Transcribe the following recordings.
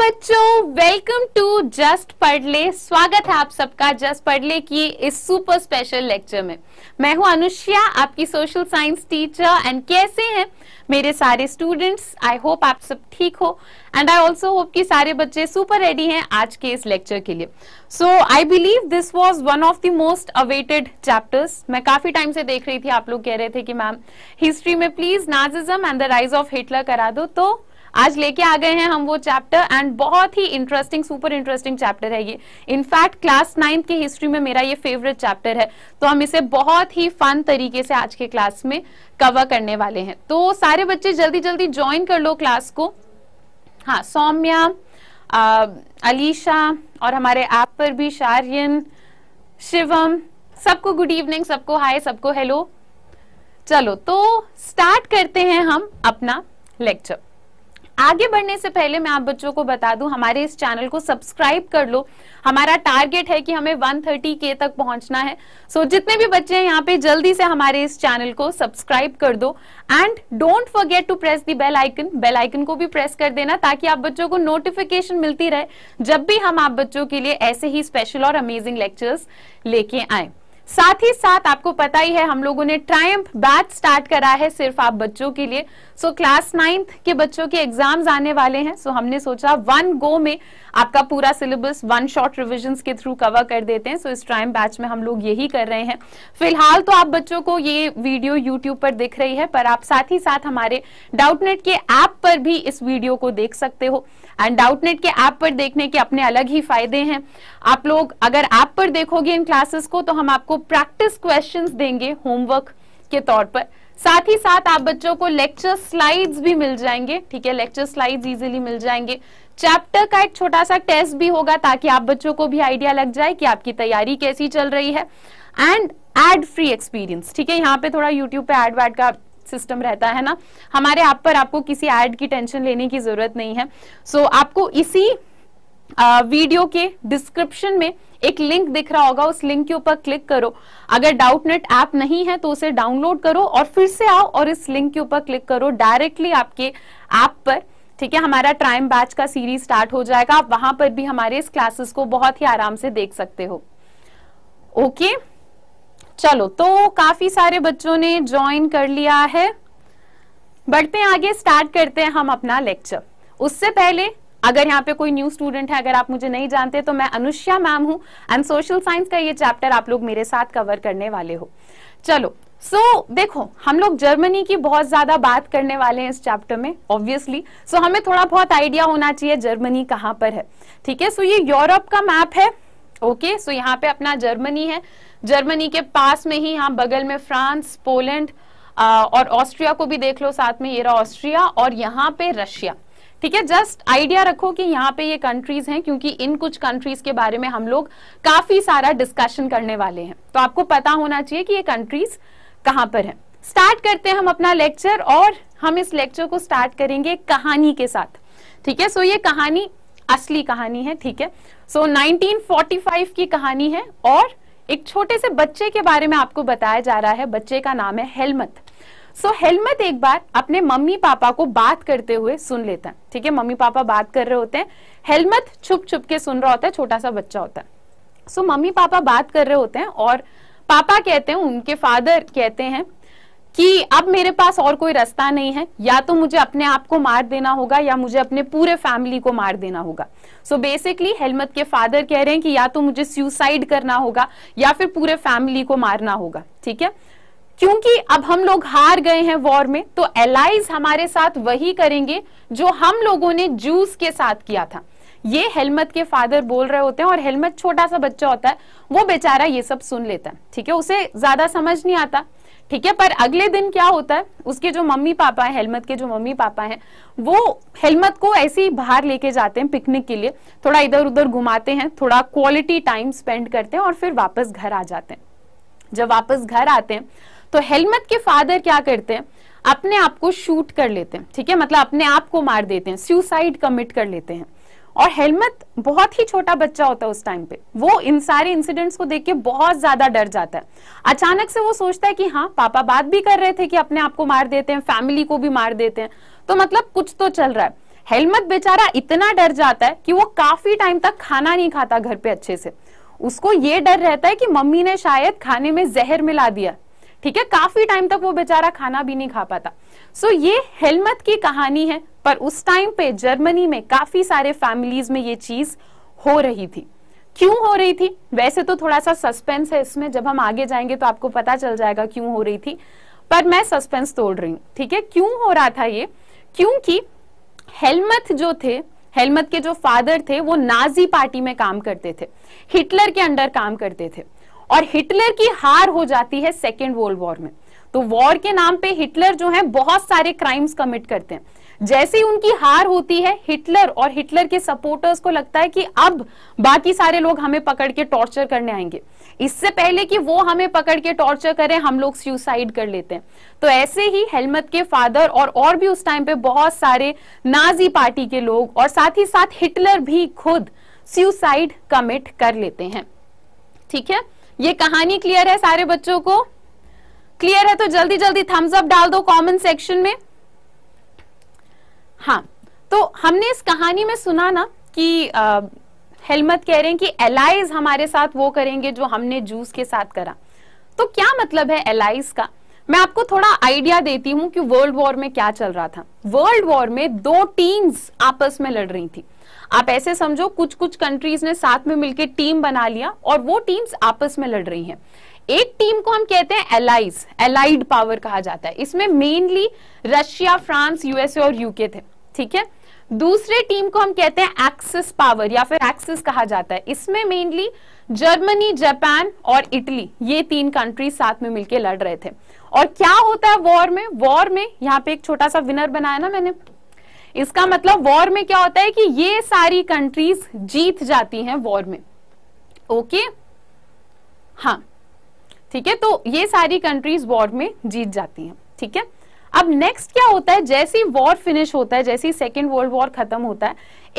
बच्चों welcome to just पढ़ ले स्वागत है आप सबका जस्ट पढ़ ले की इस सुपर स्पेशल लेक्चर में मैं हूं अनुष्या आपकी सोशल साइंस टीचर एंड कैसे हैं मेरे सारे स्टूडेंट्स आई होप आप सब ठीक हो एंड आई ऑल्सो होप कि सारे बच्चे सुपर रेडी हैं आज के इस लेक्चर के लिए so I believe this was one of the most awaited chapters मैं काफी टाइम से देख रही थी आप लोग कह रहे थे कि मैम हिस्ट्री में please Nazism and the rise of Hitler करा दो तो आज लेके आ गए हैं हम वो चैप्टर एंड बहुत ही इंटरेस्टिंग सुपर इंटरेस्टिंग चैप्टर है ये इनफैक्ट क्लास नाइन्थ की हिस्ट्री में मेरा ये फेवरेट चैप्टर है तो हम इसे बहुत ही फन तरीके से आज के क्लास में कवर करने वाले हैं तो सारे बच्चे जल्दी जल्दी ज्वाइन कर लो क्लास को हाँ सौम्या अलीशा और हमारे ऐप पर भी शारियन शिवम सबको गुड इवनिंग सबको हाय सबको हेलो चलो तो स्टार्ट करते हैं हम अपना लेक्चर आगे बढ़ने से पहले मैं आप बच्चों को बता दूं हमारे इस चैनल को सब्सक्राइब कर लो हमारा टारगेट है कि हमें 130 के तक पहुंचना है सो so, जितने भी बच्चे हैं यहाँ पे जल्दी से हमारे इस चैनल को सब्सक्राइब कर दो and don't forget to press the bell icon bell icon को भी प्रेस कर देना ताकि आप बच्चों को नोटिफिकेशन मिलती रहे जब भी हम आप बच्चों के लिए ऐसे ही स्पेशल और अमेजिंग लेक्चर्स लेके आए साथ ही साथ आपको पता ही है हम लोगों ने ट्रायम्प बैच स्टार्ट करा है सिर्फ आप बच्चों के लिए सो क्लास नाइन्थ के बच्चों के एग्जाम्स आने वाले हैं सो so, हमने सोचा वन गो में आपका पूरा सिलेबस वन शॉर्ट रिविजन के थ्रू कवर कर देते हैं सो so, इस ट्रायम बैच में हम लोग यही कर रहे हैं फिलहाल तो आप बच्चों को ये वीडियो यूट्यूब पर दिख रही है पर आप साथ ही साथ हमारे डाउटनेट के ऐप पर भी इस वीडियो को देख सकते हो एंड डाउटनेट के ऐप पर देखने के अपने अलग ही फायदे हैं आप लोग अगर ऐप पर देखोगे इन क्लासेस को तो हम आपको प्रैक्टिस क्वेश्चंस देंगे होमवर्क के तौर पर साथ ही साथ आप बच्चों को लेक्चर स्लाइड्स भी मिल जाएंगे ठीक है लेक्चर स्लाइड्स इजीली मिल जाएंगे चैप्टर का एक छोटा सा टेस्ट भी होगा ताकि आप बच्चों को भी आइडिया लग जाए कि आपकी तैयारी कैसी चल रही है एंड एड फ्री एक्सपीरियंस ठीक है यहाँ पे थोड़ा यूट्यूब पे एड वैड का सिस्टम रहता है ना हमारे आप पर आपको किसी एड की टेंशन लेने की जरूरत नहीं है सो so, आपको इसी आ, वीडियो के डिस्क्रिप्शन में एक लिंक दिख रहा होगा उस लिंक के ऊपर क्लिक करो अगर डाउट नेट ऐप नहीं है तो उसे डाउनलोड करो और फिर से आओ और इस लिंक के ऊपर क्लिक करो डायरेक्टली आपके ऐप आप पर ठीक है हमारा ट्राइम बैच का सीरीज स्टार्ट हो जाएगा आप वहां पर भी हमारे इस क्लासेस को बहुत ही आराम से देख सकते हो ओके okay? चलो तो काफी सारे बच्चों ने ज्वाइन कर लिया है बढ़ते हैं आगे स्टार्ट करते हैं हम अपना लेक्चर उससे पहले अगर यहाँ पे कोई न्यू स्टूडेंट है अगर आप मुझे नहीं जानते तो मैं अनुष्या मैम हूँ एंड सोशल साइंस का ये चैप्टर आप लोग मेरे साथ कवर करने वाले हो चलो सो so, देखो हम लोग जर्मनी की बहुत ज्यादा बात करने वाले हैं इस चैप्टर में ऑब्वियसली सो so, हमें थोड़ा बहुत आइडिया होना चाहिए जर्मनी कहाँ पर है ठीक है सो ये यूरोप का मैप है ओके okay, सो so यहाँ पे अपना जर्मनी है जर्मनी के पास में ही यहाँ बगल में फ्रांस पोलैंड और ऑस्ट्रिया को भी देख लो साथ में ये रहा ऑस्ट्रिया और यहाँ पे रशिया ठीक है जस्ट आइडिया रखो कि यहाँ पे ये कंट्रीज हैं क्योंकि इन कुछ कंट्रीज के बारे में हम लोग काफी सारा डिस्कशन करने वाले हैं तो आपको पता होना चाहिए कि ये कंट्रीज कहाँ पर है स्टार्ट करते हैं हम अपना लेक्चर और हम इस लेक्चर को स्टार्ट करेंगे कहानी के साथ ठीक है सो ये कहानी असली कहानी है ठीक है सो so, 1945 की कहानी है और एक छोटे से बच्चे के बारे में आपको बताया जा रहा है बच्चे का नाम है हेलमत सो so, हेलमत एक बार अपने मम्मी पापा को बात करते हुए सुन लेता है ठीक है मम्मी पापा बात कर रहे होते हैं हेलमत छुप छुप के सुन रहा होता है छोटा सा बच्चा होता है सो so, मम्मी पापा बात कर रहे होते हैं और पापा कहते हैं उनके फादर कहते हैं कि अब मेरे पास और कोई रास्ता नहीं है या तो मुझे अपने आप को मार देना होगा या मुझे अपने पूरे फैमिली को मार देना होगा सो बेसिकली हेलमत के फादर कह रहे हैं कि या तो मुझे सुसाइड करना होगा या फिर पूरे फैमिली को मारना होगा ठीक है क्योंकि अब हम लोग हार गए हैं वॉर में तो एलाइज हमारे साथ वही करेंगे जो हम लोगों ने जूस के साथ किया था ये हेलमत के फादर बोल रहे होते हैं और हेलमत छोटा सा बच्चा होता है वो बेचारा ये सब सुन लेता है ठीक है उसे ज्यादा समझ नहीं आता ठीक है पर अगले दिन क्या होता है उसके जो मम्मी पापा है हेलमत के जो मम्मी पापा हैं वो हेलमत को ऐसे ही बाहर लेके जाते हैं पिकनिक के लिए थोड़ा इधर उधर घुमाते हैं थोड़ा क्वालिटी टाइम स्पेंड करते हैं और फिर वापस घर आ जाते हैं जब वापस घर आते हैं तो हेलमत के फादर क्या करते हैं अपने आप को शूट कर लेते हैं ठीक है मतलब अपने आप को मार देते हैं सुसाइड कमिट कर लेते हैं और हेलमत बहुत ही छोटा बच्चा होता है उस टाइम पे वो इन सारे इंसिडेंट्स को देख के बहुत ज्यादा डर जाता है अचानक से वो सोचता है कि हाँ पापा बात भी कर रहे थे कि अपने आप को मार देते हैं फैमिली को भी मार देते हैं तो मतलब कुछ तो चल रहा है हेलमत बेचारा इतना डर जाता है कि वो काफी टाइम तक खाना नहीं खाता घर पे अच्छे से उसको ये डर रहता है कि मम्मी ने शायद खाने में जहर मिला दिया ठीक है काफी टाइम तक वो बेचारा खाना भी नहीं खा पाता सो so, ये हेलमत की कहानी है पर उस टाइम पे जर्मनी में काफी सारे फैमिलीज में ये चीज हो रही थी क्यों हो रही थी वैसे तो थोड़ा सा सस्पेंस है इसमें जब हम आगे जाएंगे तो आपको पता चल जाएगा क्यों हो रही थी पर मैं सस्पेंस तोड़ रही हूं ठीक है क्यों हो रहा था ये क्योंकि हेलमथ जो थे हेलमथ के जो फादर थे वो नाजी पार्टी में काम करते थे हिटलर के अंडर काम करते थे और हिटलर की हार हो जाती है सेकेंड वर्ल्ड वॉर में तो वॉर के नाम पे हिटलर जो है बहुत सारे क्राइम्स कमिट करते हैं जैसे ही उनकी हार होती है हिटलर और हिटलर के सपोर्टर्स को लगता है कि अब बाकी सारे लोग हमें पकड़ के टॉर्चर करने आएंगे इससे पहले कि वो हमें पकड़ के टॉर्चर करें हम लोग सुसाइड कर लेते हैं तो ऐसे ही हेलमत के फादर और और भी उस टाइम पे बहुत सारे नाजी पार्टी के लोग और साथ ही साथ हिटलर भी खुद सुसाइड कमिट कर लेते हैं ठीक है ये कहानी क्लियर है सारे बच्चों को क्लियर है तो जल्दी जल्दी थम्स अप डाल दो कमेंट सेक्शन में हाँ तो हमने इस कहानी में सुना ना कि हेलमत कह रहे हैं कि एलाइज हमारे साथ वो करेंगे जो हमने जूस के साथ करा तो क्या मतलब है एलाइज का मैं आपको थोड़ा आइडिया देती हूँ कि वर्ल्ड वॉर में क्या चल रहा था वर्ल्ड वॉर में दो टीम्स आपस में लड़ रही थी आप ऐसे समझो कुछ कुछ कंट्रीज ने साथ में मिलकर टीम बना लिया और वो टीम्स आपस में लड़ रही हैं एक टीम को हम कहते हैं एलाइज एलाइड पावर कहा जाता है इसमें मेनली रशिया फ्रांस यूएसए और यूके थे ठीक है दूसरे टीम को हम कहते हैं एक्सिस पावर या फिर एक्सिस कहा जाता है इसमें मेनली जर्मनी जापान और इटली ये तीन कंट्रीज साथ में मिलकर लड़ रहे थे और क्या होता है वॉर में वॉर में यहाँ पे एक छोटा सा विनर बनाया ना मैंने इसका मतलब वॉर में क्या होता है कि ये सारी कंट्रीज जीत जाती हैं वॉर में ओके हाँ ठीक है तो ये सारी कंट्रीज वॉर में जीत जाती हैं ठीक है अब नेक्स्ट क्या होता है जैसे ही वॉर फिनिश होता है जैसे ही सेकेंड वर्ल्ड वॉर खत्म होता है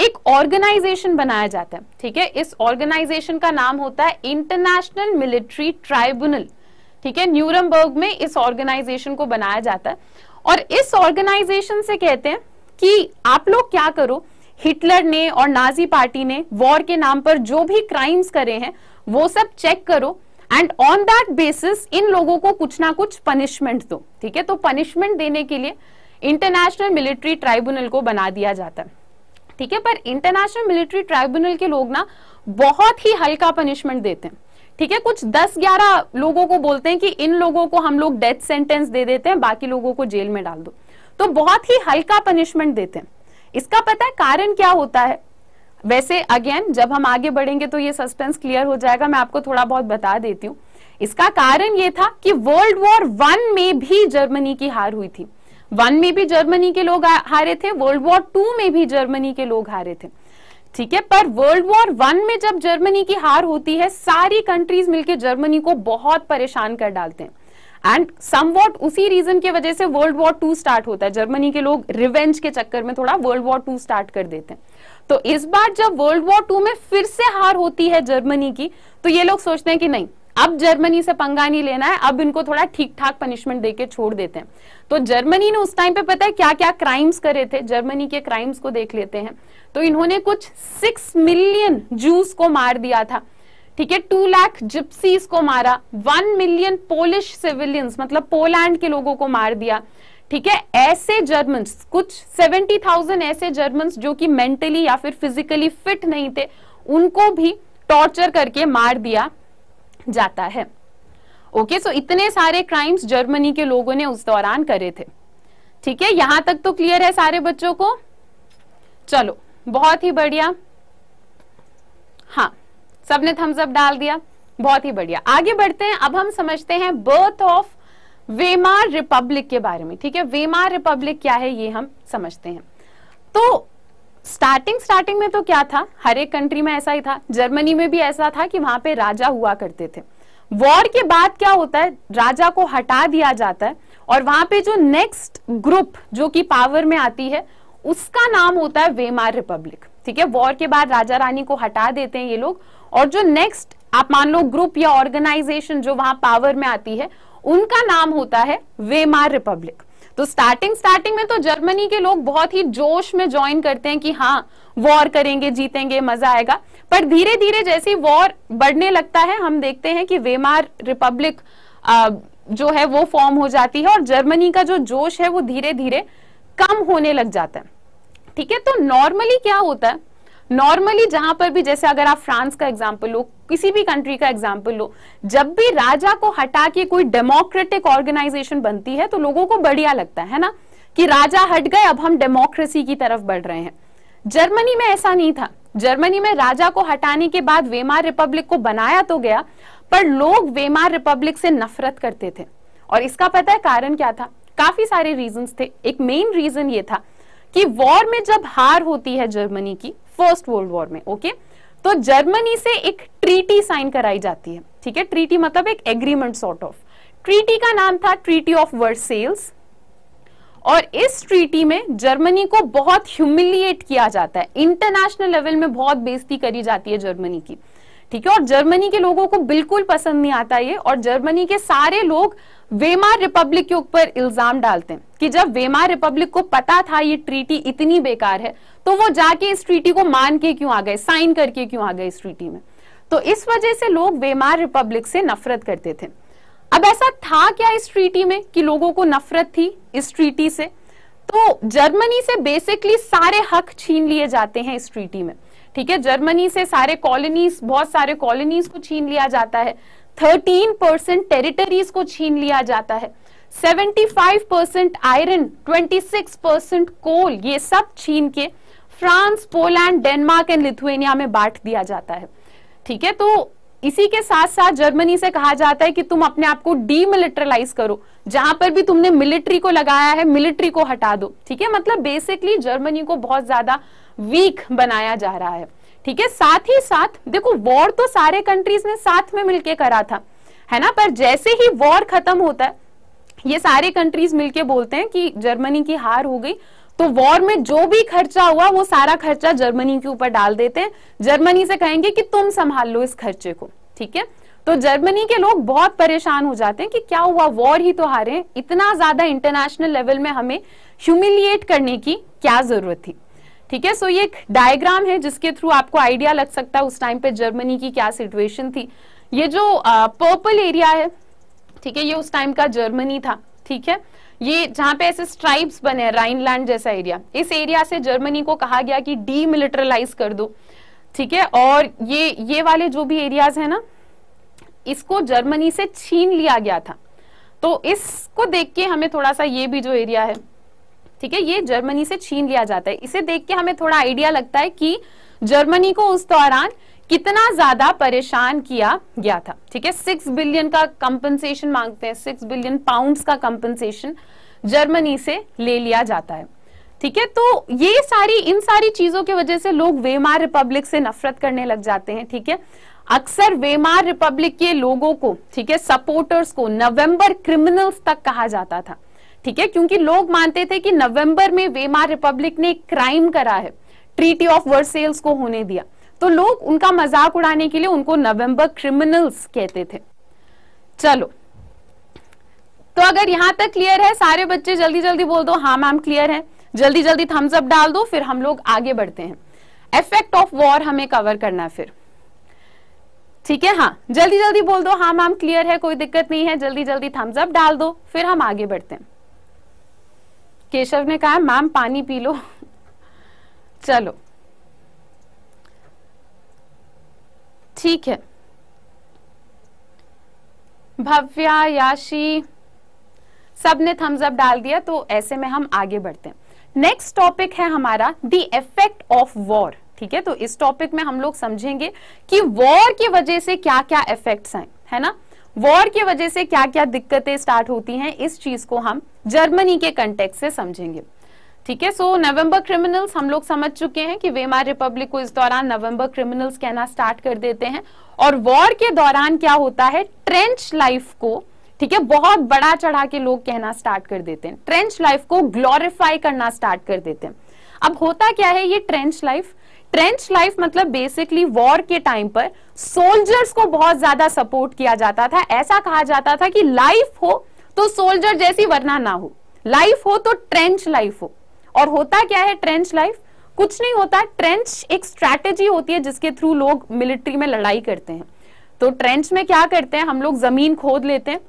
एक ऑर्गेनाइजेशन बनाया जाता है ठीक है इस ऑर्गेनाइजेशन का नाम होता है इंटरनेशनल मिलिट्री ट्राइब्यूनल ठीक है न्यूरमबर्ग में इस ऑर्गेनाइजेशन को बनाया जाता है और इस ऑर्गेनाइजेशन से कहते हैं कि आप लोग क्या करो हिटलर ने और नाजी पार्टी ने वॉर के नाम पर जो भी क्राइम्स करे हैं वो सब चेक करो एंड ऑन दैट बेसिस इन लोगों को कुछ ना कुछ पनिशमेंट दो ठीक है तो पनिशमेंट देने के लिए इंटरनेशनल मिलिट्री ट्राइब्यूनल को बना दिया जाता है ठीक है पर इंटरनेशनल मिलिट्री ट्राइब्यूनल के लोग ना बहुत ही हल्का पनिशमेंट देते हैं ठीक है कुछ 10-11 लोगों को बोलते हैं कि इन लोगों को हम लोग डेथ सेंटेंस दे देते हैं बाकी लोगों को जेल में डाल दो तो बहुत ही हल्का पनिशमेंट देते हैं इसका पता है कारण क्या होता है वैसे अगेन जब हम आगे बढ़ेंगे तो ये सस्पेंस क्लियर हो जाएगा मैं आपको थोड़ा बहुत बता देती हूँ इसका कारण ये था कि वर्ल्ड वॉर वन में भी जर्मनी की हार हुई थी वन में भी जर्मनी के लोग हारे थे वर्ल्ड वॉर टू में भी जर्मनी के लोग हारे थे ठीक है पर वर्ल्ड वॉर वन में जब जर्मनी की हार होती है सारी कंट्रीज मिलकर जर्मनी को बहुत परेशान कर डालते हैं एंड समवॉट उसी रीजन की वजह से वर्ल्ड वॉर टू स्टार्ट होता है जर्मनी के लोग रिवेंज के चक्कर में थोड़ा वर्ल्ड वॉर टू स्टार्ट कर देते हैं तो इस बार जब वर्ल्ड वॉर टू में फिर से हार होती है जर्मनी की तो ये लोग सोचते हैं कि नहीं अब जर्मनी से पंगा नहीं लेना है अब इनको थोड़ा ठीक ठाक पनिशमेंट देके छोड़ देते हैं तो जर्मनी ने उस टाइम पे पता है क्या क्या क्राइम्स करे थे जर्मनी के क्राइम्स को देख लेते हैं तो इन्होंने कुछ सिक्स मिलियन जूस को मार दिया था ठीक है टू लाख जिप्सीज को मारा वन मिलियन पोलिश सिविलियंस मतलब पोलैंड के लोगों को मार दिया ठीक है ऐसे जर्मन कुछ सेवेंटी थाउजेंड ऐसे जर्मन जो कि मेंटली या फिर फिजिकली फिट नहीं थे उनको भी टॉर्चर करके मार दिया जाता है ओके सो इतने सारे क्राइम्स जर्मनी के लोगों ने उस दौरान करे थे ठीक है यहां तक तो क्लियर है सारे बच्चों को चलो बहुत ही बढ़िया हाँ सबने थम्स अप डाल दिया बहुत ही बढ़िया आगे बढ़ते हैं अब हम समझते हैं बर्थ ऑफ वेमार रिपब्लिक के बारे में ठीक है वेमार रिपब्लिक क्या है ये हम समझते हैं तो स्टार्टिंग स्टार्टिंग में तो क्या था हर एक कंट्री में ऐसा ही था जर्मनी में भी ऐसा था कि वहां पे राजा हुआ करते थे वॉर के बाद क्या होता है राजा को हटा दिया जाता है और वहां पे जो नेक्स्ट ग्रुप जो कि पावर में आती है उसका नाम होता है वेमार रिपब्लिक ठीक है वॉर के बाद राजा रानी को हटा देते हैं ये लोग और जो नेक्स्ट आप मान लो ग्रुप या ऑर्गेनाइजेशन जो वहां पावर में आती है उनका नाम होता है वेमार रिपब्लिक तो स्टार्टिंग स्टार्टिंग में तो जर्मनी के लोग बहुत ही जोश में ज्वाइन करते हैं कि हाँ वॉर करेंगे जीतेंगे मजा आएगा पर धीरे धीरे जैसे वॉर बढ़ने लगता है हम देखते हैं कि वेमार रिपब्लिक जो है वो फॉर्म हो जाती है और जर्मनी का जो जोश है वो धीरे धीरे कम होने लग जाता है ठीक है तो नॉर्मली क्या होता है नॉर्मली जहां पर भी जैसे अगर आप फ्रांस का एग्जाम्पल लो किसी भी कंट्री का एग्जाम्पल लो जब भी राजा को हटा के कोई डेमोक्रेटिक ऑर्गेनाइजेशन बनती है तो लोगों को बढ़िया लगता है ना कि राजा हट गए अब हम डेमोक्रेसी की तरफ बढ़ रहे हैं जर्मनी में ऐसा नहीं था जर्मनी में राजा को हटाने के बाद वेमार रिपब्लिक को बनाया तो गया पर लोग वेमार रिपब्लिक से नफरत करते थे और इसका पता है कारण क्या था काफी सारे रीजन थे एक मेन रीजन ये था कि वॉर में जब हार होती है जर्मनी की फर्स्ट वर्ल्ड वॉर में ओके तो जर्मनी से एक ट्रीटी साइन कराई जाती है ठीक है ट्रीटी मतलब एक एग्रीमेंट सॉर्ट ऑफ ट्रीटी का नाम था ट्रीटी ऑफ वर्सेल्स और इस ट्रीटी में जर्मनी को बहुत ह्यूमिलिएट किया जाता है इंटरनेशनल लेवल में बहुत बेइज्जती करी जाती है जर्मनी की ठीक है और जर्मनी के लोगों को बिल्कुल पसंद नहीं आता ये और जर्मनी के सारे लोग वेमार रिपब्लिक के ऊपर इल्जाम डालते हैं कि जब वेमार रिपब्लिक को पता था ये ट्रीटी इतनी बेकार है तो वो जाके इस ट्रीटी को मान के क्यों आ गए साइन करके क्यों आ गए इस ट्रीटी में तो इस वजह से लोग वेमार रिपब्लिक से नफरत करते थे अब ऐसा था क्या इस ट्रीटी में कि लोगों को नफरत थी इस ट्रीटी से तो जर्मनी से बेसिकली सारे हक छीन लिए जाते हैं इस ट्रीटी में ठीक है जर्मनी से सारे कॉलोनीज बहुत सारे कॉलोनीज को छीन लिया जाता है 13 परसेंट टेरिटरीज को छीन लिया जाता है 75 परसेंट आयरन 26 परसेंट कोल ये सब छीन के France Poland Denmark and Lithuania में बांट दिया जाता है ठीक है तो इसी के साथ साथ जर्मनी से कहा जाता है कि तुम अपने आप को डीमिलिट्रलाइज करो जहां पर भी तुमने मिलिट्री को लगाया है मिलिट्री को हटा दो ठीक है मतलब बेसिकली जर्मनी को बहुत ज्यादा वीक बनाया जा रहा है ठीक है साथ ही साथ देखो वॉर तो सारे कंट्रीज ने साथ में मिलकर करा था है ना पर जैसे ही वॉर खत्म होता है ये सारे कंट्रीज मिलके बोलते हैं कि जर्मनी की हार हो गई तो वॉर में जो भी खर्चा हुआ वो सारा खर्चा जर्मनी के ऊपर डाल देते हैं जर्मनी से कहेंगे कि तुम संभाल लो इस खर्चे को ठीक है तो जर्मनी के लोग बहुत परेशान हो जाते हैं कि क्या हुआ वॉर ही तो हारे इतना ज्यादा इंटरनेशनल लेवल में हमें ह्यूमिलिएट करने की क्या जरूरत थी ठीक है सो ये एक डायग्राम है जिसके थ्रू आपको आइडिया लग सकता है उस टाइम पे जर्मनी की क्या सिचुएशन थी ये जो पर्पल एरिया है ठीक है ये उस टाइम का जर्मनी था ठीक है ये जहां पे ऐसे स्ट्राइप्स बने हैं राइनलैंड जैसा एरिया इस एरिया से जर्मनी को कहा गया कि डीमिलिटरलाइज कर दो ठीक है और ये ये वाले जो भी एरियाज है ना इसको जर्मनी से छीन लिया गया था तो इसको देख के हमें थोड़ा सा ये भी जो एरिया है ठीक है ये जर्मनी से छीन लिया जाता है इसे देख के हमें थोड़ा आइडिया लगता है कि जर्मनी को उस दौरान कितना ज्यादा परेशान किया गया था ठीक है सिक्स बिलियन का कंपनसेशन मांगते हैं सिक्स बिलियन पाउंड्स का कंपनसेशन जर्मनी से ले लिया जाता है ठीक है तो ये सारी इन सारी चीजों की वजह से लोग वेमार रिपब्लिक से नफरत करने लग जाते हैं ठीक है अक्सर वेमार रिपब्लिक के लोगों को ठीक है सपोर्टर्स को नवंबर क्रिमिनल्स तक कहा जाता था ठीक है क्योंकि लोग मानते थे कि नवंबर में वेमार रिपब्लिक ने क्राइम करा है ट्रीटी ऑफ वर्सेल्स को होने दिया तो लोग उनका मजाक उड़ाने के लिए उनको नवंबर क्रिमिनल्स कहते थे चलो तो अगर यहां तक क्लियर है सारे बच्चे जल्दी जल्दी बोल दो हाँ मैम क्लियर है जल्दी जल्दी थम्स अप डाल दो फिर हम लोग आगे बढ़ते हैं इफेक्ट ऑफ वॉर हमें कवर करना है फिर ठीक है हाँ जल्दी जल्दी बोल दो हाँ मैम क्लियर है कोई दिक्कत नहीं है जल्दी जल्दी थम्स अप डाल दो फिर हम आगे बढ़ते हैं केशव ने कहा मैम पानी पी लो चलो ठीक है भव्या याशी सब ने थम्स अप डाल दिया तो ऐसे में हम आगे बढ़ते हैं नेक्स्ट टॉपिक है हमारा द इफेक्ट ऑफ वॉर ठीक है तो इस टॉपिक में हम लोग समझेंगे कि वॉर की वजह से क्या क्या इफेक्ट्स हैं है ना वॉर की वजह से क्या क्या दिक्कतें स्टार्ट होती हैं इस चीज को हम जर्मनी के कंटेक्ट से समझेंगे ठीक है सो नवंबर क्रिमिनल्स हम लोग समझ चुके हैं कि वेमार रिपब्लिक को इस दौरान नवंबर क्रिमिनल्स कहना स्टार्ट कर देते हैं और वॉर के दौरान क्या होता है ट्रेंच लाइफ को ठीक है बहुत बड़ा चढ़ा के लोग कहना स्टार्ट कर देते हैं ट्रेंच लाइफ को ग्लोरिफाई करना स्टार्ट कर देते हैं अब होता क्या है ये ट्रेंच लाइफ ट्रेंच लाइफ मतलब बेसिकली वॉर के टाइम पर सोल्जर्स को बहुत ज्यादा सपोर्ट किया जाता था ऐसा कहा जाता था कि लाइफ हो तो सोल्जर जैसी वरना ना हो लाइफ हो तो ट्रेंच लाइफ हो और होता क्या है ट्रेंच लाइफ कुछ नहीं होता ट्रेंच एक स्ट्रैटेजी होती है जिसके थ्रू लोग मिलिट्री में लड़ाई करते हैं तो ट्रेंच में क्या करते हैं हम लोग जमीन खोद लेते हैं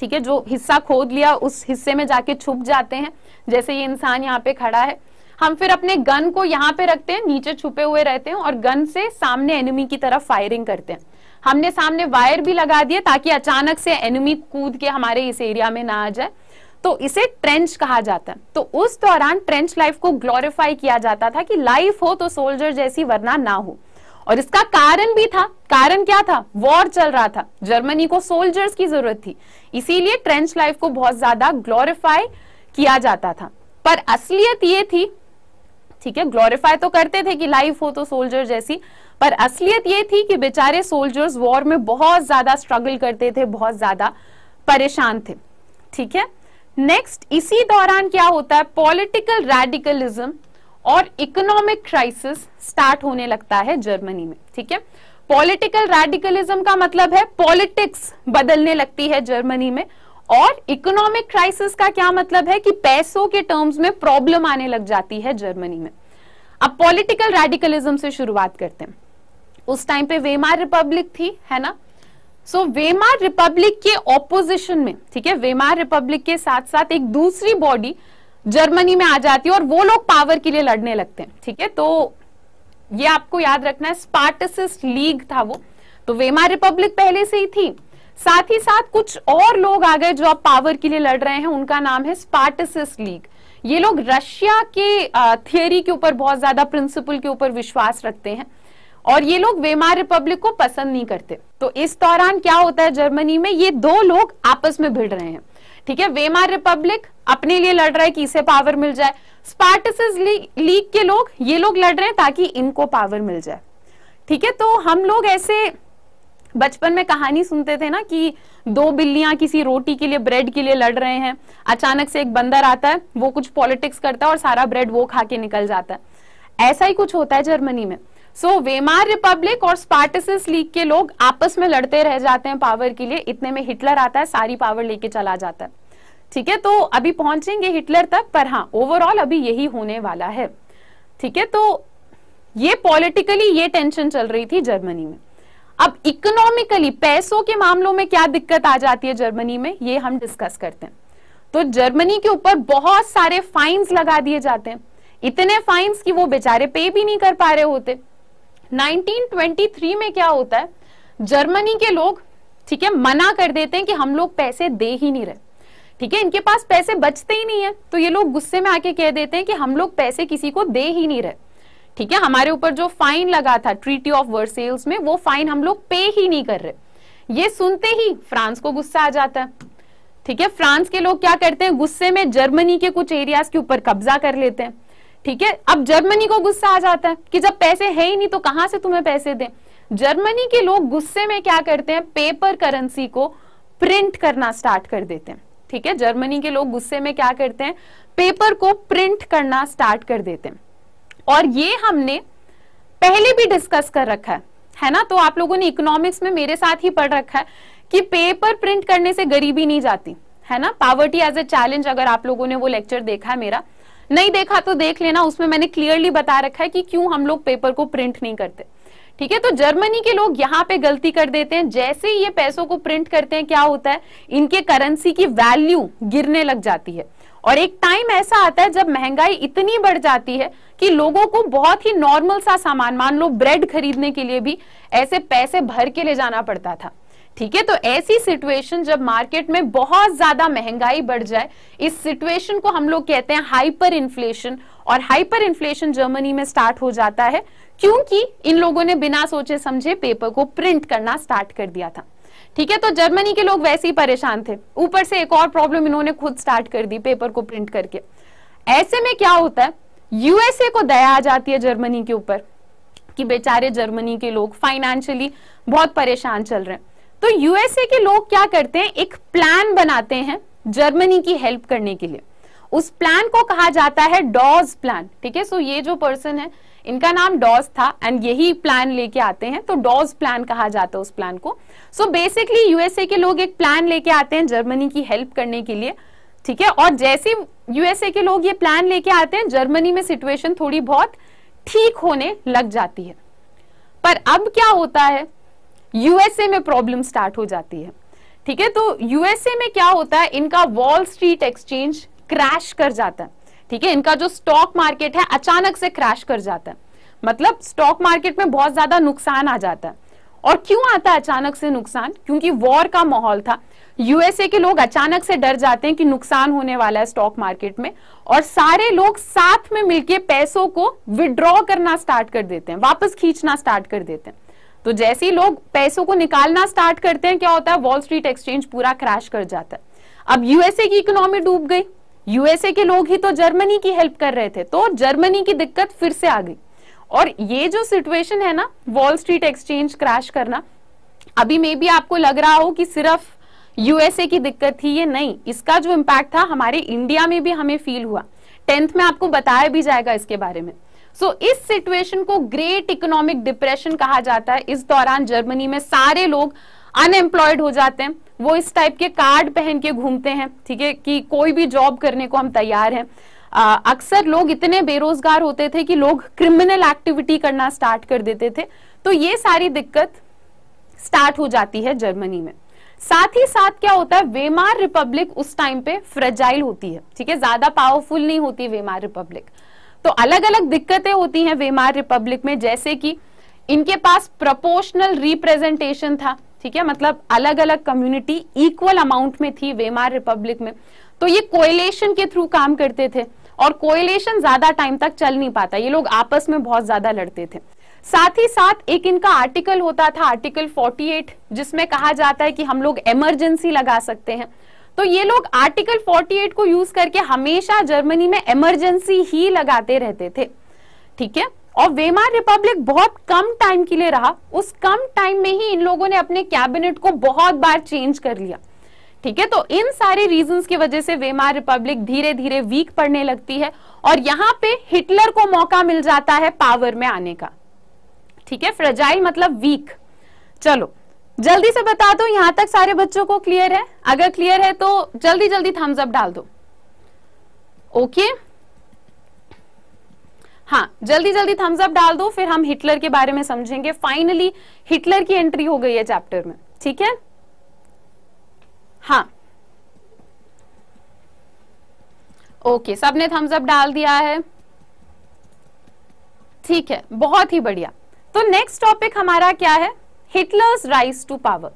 ठीक है जो हिस्सा खोद लिया उस हिस्से में जाके छुप जाते हैं जैसे ये इंसान यहाँ पे खड़ा है हम फिर अपने गन को यहाँ पे रखते हैं नीचे छुपे हुए रहते हैं और गन से सामने एनिमी की तरफ फायरिंग करते हैं हमने सामने वायर भी लगा दिए ताकि अचानक से एनिमी कूद के हमारे इस एरिया में ना आ जाए तो इसे ट्रेंच कहा जाता है तो उस दौरान ट्रेंच लाइफ को ग्लोरिफाई किया जाता था कि लाइफ हो तो सोल्जर जैसी वरना ना हो और इसका कारण भी था कारण क्या था वॉर चल रहा था जर्मनी को सोल्जर्स की जरूरत थी इसीलिए ट्रेंच लाइफ को बहुत ज्यादा ग्लोरिफाई किया जाता था पर असलियत ये थी ठीक है ग्लोरिफाई तो करते थे कि लाइफ हो तो सोल्जर जैसी पर असलियत ये थी कि बेचारे सोल्जर्स वॉर में बहुत ज्यादा स्ट्रगल करते थे बहुत ज्यादा परेशान थे ठीक है नेक्स्ट इसी दौरान क्या होता है पॉलिटिकल रेडिकलिज्म और इकोनॉमिक क्राइसिस स्टार्ट होने लगता है जर्मनी में ठीक है पॉलिटिकल रेडिकलिज्म का मतलब है पॉलिटिक्स बदलने लगती है जर्मनी में और इकोनॉमिक क्राइसिस का क्या मतलब है कि पैसों के टर्म्स में प्रॉब्लम आने लग जाती है जर्मनी में अब पॉलिटिकल रेडिकलिज्म से शुरुआत करते हैं उस टाइम पे वेमार रिपब्लिक थी है ना सो so, वेमार रिपब्लिक के ऑपोजिशन में ठीक है वेमार रिपब्लिक के साथ साथ एक दूसरी बॉडी जर्मनी में आ जाती है और वो लोग पावर के लिए लड़ने लगते हैं ठीक है तो ये आपको याद रखना है स्पार्टसिस्ट लीग था वो तो वेमार रिपब्लिक पहले से ही थी साथ ही साथ कुछ और लोग आ गए जो अब पावर के लिए लड़ रहे हैं उनका नाम है स्पार्टसिस्ट लीग ये लोग रशिया के थियोरी के ऊपर बहुत ज्यादा प्रिंसिपल के ऊपर विश्वास रखते हैं और ये लोग वेमार रिपब्लिक को पसंद नहीं करते तो इस दौरान क्या होता है जर्मनी में ये दो लोग आपस में भिड़ रहे हैं ठीक है वेमार रिपब्लिक अपने लिए लड़ रहा है कि इसे पावर मिल जाए स्पार्टिस लीग के लोग ये लोग लड़ रहे हैं ताकि इनको पावर मिल जाए ठीक है तो हम लोग ऐसे बचपन में कहानी सुनते थे ना कि दो बिल्लियां किसी रोटी के लिए ब्रेड के लिए लड़ रहे हैं अचानक से एक बंदर आता है वो कुछ पॉलिटिक्स करता है और सारा ब्रेड वो खा के निकल जाता है ऐसा ही कुछ होता है जर्मनी में सो so, वेमार रिपब्लिक और स्पार्टिस लीग के लोग आपस में लड़ते रह जाते हैं पावर के लिए इतने में हिटलर आता है सारी पावर लेके चला जाता है ठीक है तो अभी पहुंचेंगे हिटलर तक पर हाँ ओवरऑल अभी यही होने वाला है ठीक है तो ये पॉलिटिकली ये टेंशन चल रही थी जर्मनी में अब इकोनॉमिकली पैसों के मामलों में क्या दिक्कत आ जाती है जर्मनी में ये हम डिस्कस करते हैं तो जर्मनी के ऊपर बहुत सारे फाइन्स लगा दिए जाते हैं इतने फाइन्स कि वो बेचारे पे भी नहीं कर पा रहे होते 1923 में क्या होता है जर्मनी के लोग ठीक है मना कर देते हैं कि हम लोग पैसे दे ही नहीं रहे ठीक है इनके पास पैसे बचते ही नहीं है तो ये लोग गुस्से में आके कह देते हैं कि हम लोग पैसे किसी को दे ही नहीं रहे ठीक है हमारे ऊपर जो फाइन लगा था ट्रीटी ऑफ वर्सेल्स में वो फाइन हम लोग पे ही नहीं कर रहे ये सुनते ही फ्रांस को गुस्सा आ जाता है ठीक है फ्रांस के लोग क्या करते हैं गुस्से में जर्मनी के कुछ एरियाज के ऊपर कब्जा कर लेते हैं ठीक है अब जर्मनी को गुस्सा आ जाता है कि जब पैसे है ही नहीं तो कहां से तुम्हें पैसे दें जर्मनी के लोग गुस्से में क्या करते हैं पेपर करेंसी को प्रिंट करना स्टार्ट कर देते हैं ठीक है जर्मनी के लोग गुस्से में क्या करते हैं पेपर को प्रिंट करना स्टार्ट कर देते हैं और ये हमने पहले भी डिस्कस कर रखा है है ना तो आप लोगों ने इकोनॉमिक्स में मेरे साथ ही पढ़ रखा है कि पेपर प्रिंट करने से गरीबी नहीं जाती है ना पावर्टी एज ए चैलेंज अगर आप लोगों ने वो लेक्चर देखा है मेरा नहीं देखा तो देख लेना उसमें मैंने क्लियरली बता रखा है कि क्यों हम लोग पेपर को प्रिंट नहीं करते ठीक है तो जर्मनी के लोग यहाँ पे गलती कर देते हैं जैसे ही ये पैसों को प्रिंट करते हैं क्या होता है इनके करेंसी की वैल्यू गिरने लग जाती है और एक टाइम ऐसा आता है जब महंगाई इतनी बढ़ जाती है कि लोगों को बहुत ही नॉर्मल सा सामान मान लो ब्रेड खरीदने के लिए भी ऐसे पैसे भर के ले जाना पड़ता था ठीक है तो ऐसी सिचुएशन जब मार्केट में बहुत ज्यादा महंगाई बढ़ जाए इस सिचुएशन को हम लोग कहते हैं हाइपर इन्फ्लेशन और हाइपर इन्फ्लेशन जर्मनी में स्टार्ट हो जाता है क्योंकि इन लोगों ने बिना सोचे समझे पेपर को प्रिंट करना स्टार्ट कर दिया था ठीक है तो जर्मनी के लोग वैसे ही परेशान थे ऊपर से एक और प्रॉब्लम इन्होंने खुद स्टार्ट कर दी पेपर को प्रिंट करके ऐसे में क्या होता है यूएसए को दया आ जाती है जर्मनी के ऊपर कि बेचारे जर्मनी के लोग फाइनेंशियली बहुत परेशान चल रहे हैं तो यूएसए के लोग क्या करते हैं एक प्लान बनाते हैं जर्मनी की हेल्प करने के लिए उस प्लान को कहा जाता है डॉज प्लान ठीक है सो ये जो पर्सन है इनका नाम डॉज था एंड यही प्लान लेके आते हैं तो डॉज प्लान कहा जाता है उस प्लान को सो बेसिकली यूएसए के लोग एक प्लान लेके आते हैं जर्मनी की हेल्प करने के लिए ठीक है और जैसे यूएसए के लोग ये प्लान लेके आते हैं जर्मनी में सिचुएशन थोड़ी बहुत ठीक होने लग जाती है पर अब क्या होता है यूएसए में प्रॉब्लम स्टार्ट हो जाती है ठीक है तो यूएसए में क्या होता है इनका वॉल स्ट्रीट एक्सचेंज क्रैश कर जाता है ठीक है इनका जो स्टॉक मार्केट है अचानक से क्रैश कर जाता है मतलब स्टॉक मार्केट में बहुत ज्यादा नुकसान आ जाता है और क्यों आता है अचानक से नुकसान क्योंकि वॉर का माहौल था यूएसए के लोग अचानक से डर जाते हैं कि नुकसान होने वाला है स्टॉक मार्केट में और सारे लोग साथ में मिलके पैसों को विड्रॉ करना स्टार्ट कर देते हैं वापस खींचना स्टार्ट कर देते हैं तो जैसे ही लोग पैसों को निकालना स्टार्ट करते हैं क्या होता है वॉल स्ट्रीट एक्सचेंज पूरा क्रैश कर जाता है अब यूएसए की इकोनॉमी डूब गई यूएसए के लोग ही तो जर्मनी की हेल्प कर रहे थे तो जर्मनी की दिक्कत फिर से आ गई और ये जो सिचुएशन है ना वॉल स्ट्रीट एक्सचेंज क्रैश करना अभी मे भी आपको लग रहा हो कि सिर्फ यूएसए की दिक्कत थी ये नहीं इसका जो इम्पैक्ट था हमारे इंडिया में भी हमें फील हुआ टेंथ में आपको बताया भी जाएगा इसके बारे में सो so, इस सिचुएशन को ग्रेट इकोनॉमिक डिप्रेशन कहा जाता है इस दौरान जर्मनी में सारे लोग अनएम्प्लॉयड हो जाते हैं वो इस टाइप के कार्ड पहन के घूमते हैं ठीक है कि कोई भी जॉब करने को हम तैयार हैं अक्सर लोग इतने बेरोजगार होते थे कि लोग क्रिमिनल एक्टिविटी करना स्टार्ट कर देते थे तो ये सारी दिक्कत स्टार्ट हो जाती है जर्मनी में साथ ही साथ क्या होता है वेमार रिपब्लिक उस टाइम पे फ्रेजाइल होती है ठीक है ज्यादा पावरफुल नहीं होती वेमार रिपब्लिक तो अलग अलग दिक्कतें होती हैं वेमार रिपब्लिक में जैसे कि इनके पास प्रोपोर्शनल रिप्रेजेंटेशन था ठीक है मतलब अलग अलग कम्युनिटी इक्वल अमाउंट में थी वेमार रिपब्लिक में तो ये कोयलेशन के थ्रू काम करते थे और कोयलेशन ज्यादा टाइम तक चल नहीं पाता ये लोग आपस में बहुत ज्यादा लड़ते थे साथ ही साथ एक इनका आर्टिकल होता था आर्टिकल 48 जिसमें कहा जाता है कि हम लोग इमरजेंसी लगा सकते हैं तो ये लोग आर्टिकल 48 को यूज करके हमेशा जर्मनी में इमरजेंसी ही लगाते रहते थे ठीक है और वेमार रिपब्लिक बहुत कम टाइम के लिए रहा उस कम टाइम में ही इन लोगों ने अपने कैबिनेट को बहुत बार चेंज कर लिया ठीक है तो इन सारे रीजंस की वजह से वेमार रिपब्लिक धीरे धीरे वीक पड़ने लगती है और यहां पे हिटलर को मौका मिल जाता है पावर में आने का ठीक है फ्रजाइल मतलब वीक चलो जल्दी से बता दो यहां तक सारे बच्चों को क्लियर है अगर क्लियर है तो जल्दी जल्दी थम्स अप डाल दो ओके हाँ जल्दी जल्दी थम्स अप डाल दो फिर हम हिटलर के बारे में समझेंगे फाइनली हिटलर की एंट्री हो गई है चैप्टर में ठीक है हाँ ओके सबने थम्स अप डाल दिया है ठीक है बहुत ही बढ़िया तो नेक्स्ट टॉपिक हमारा क्या है हिटलर्स राइज टू पावर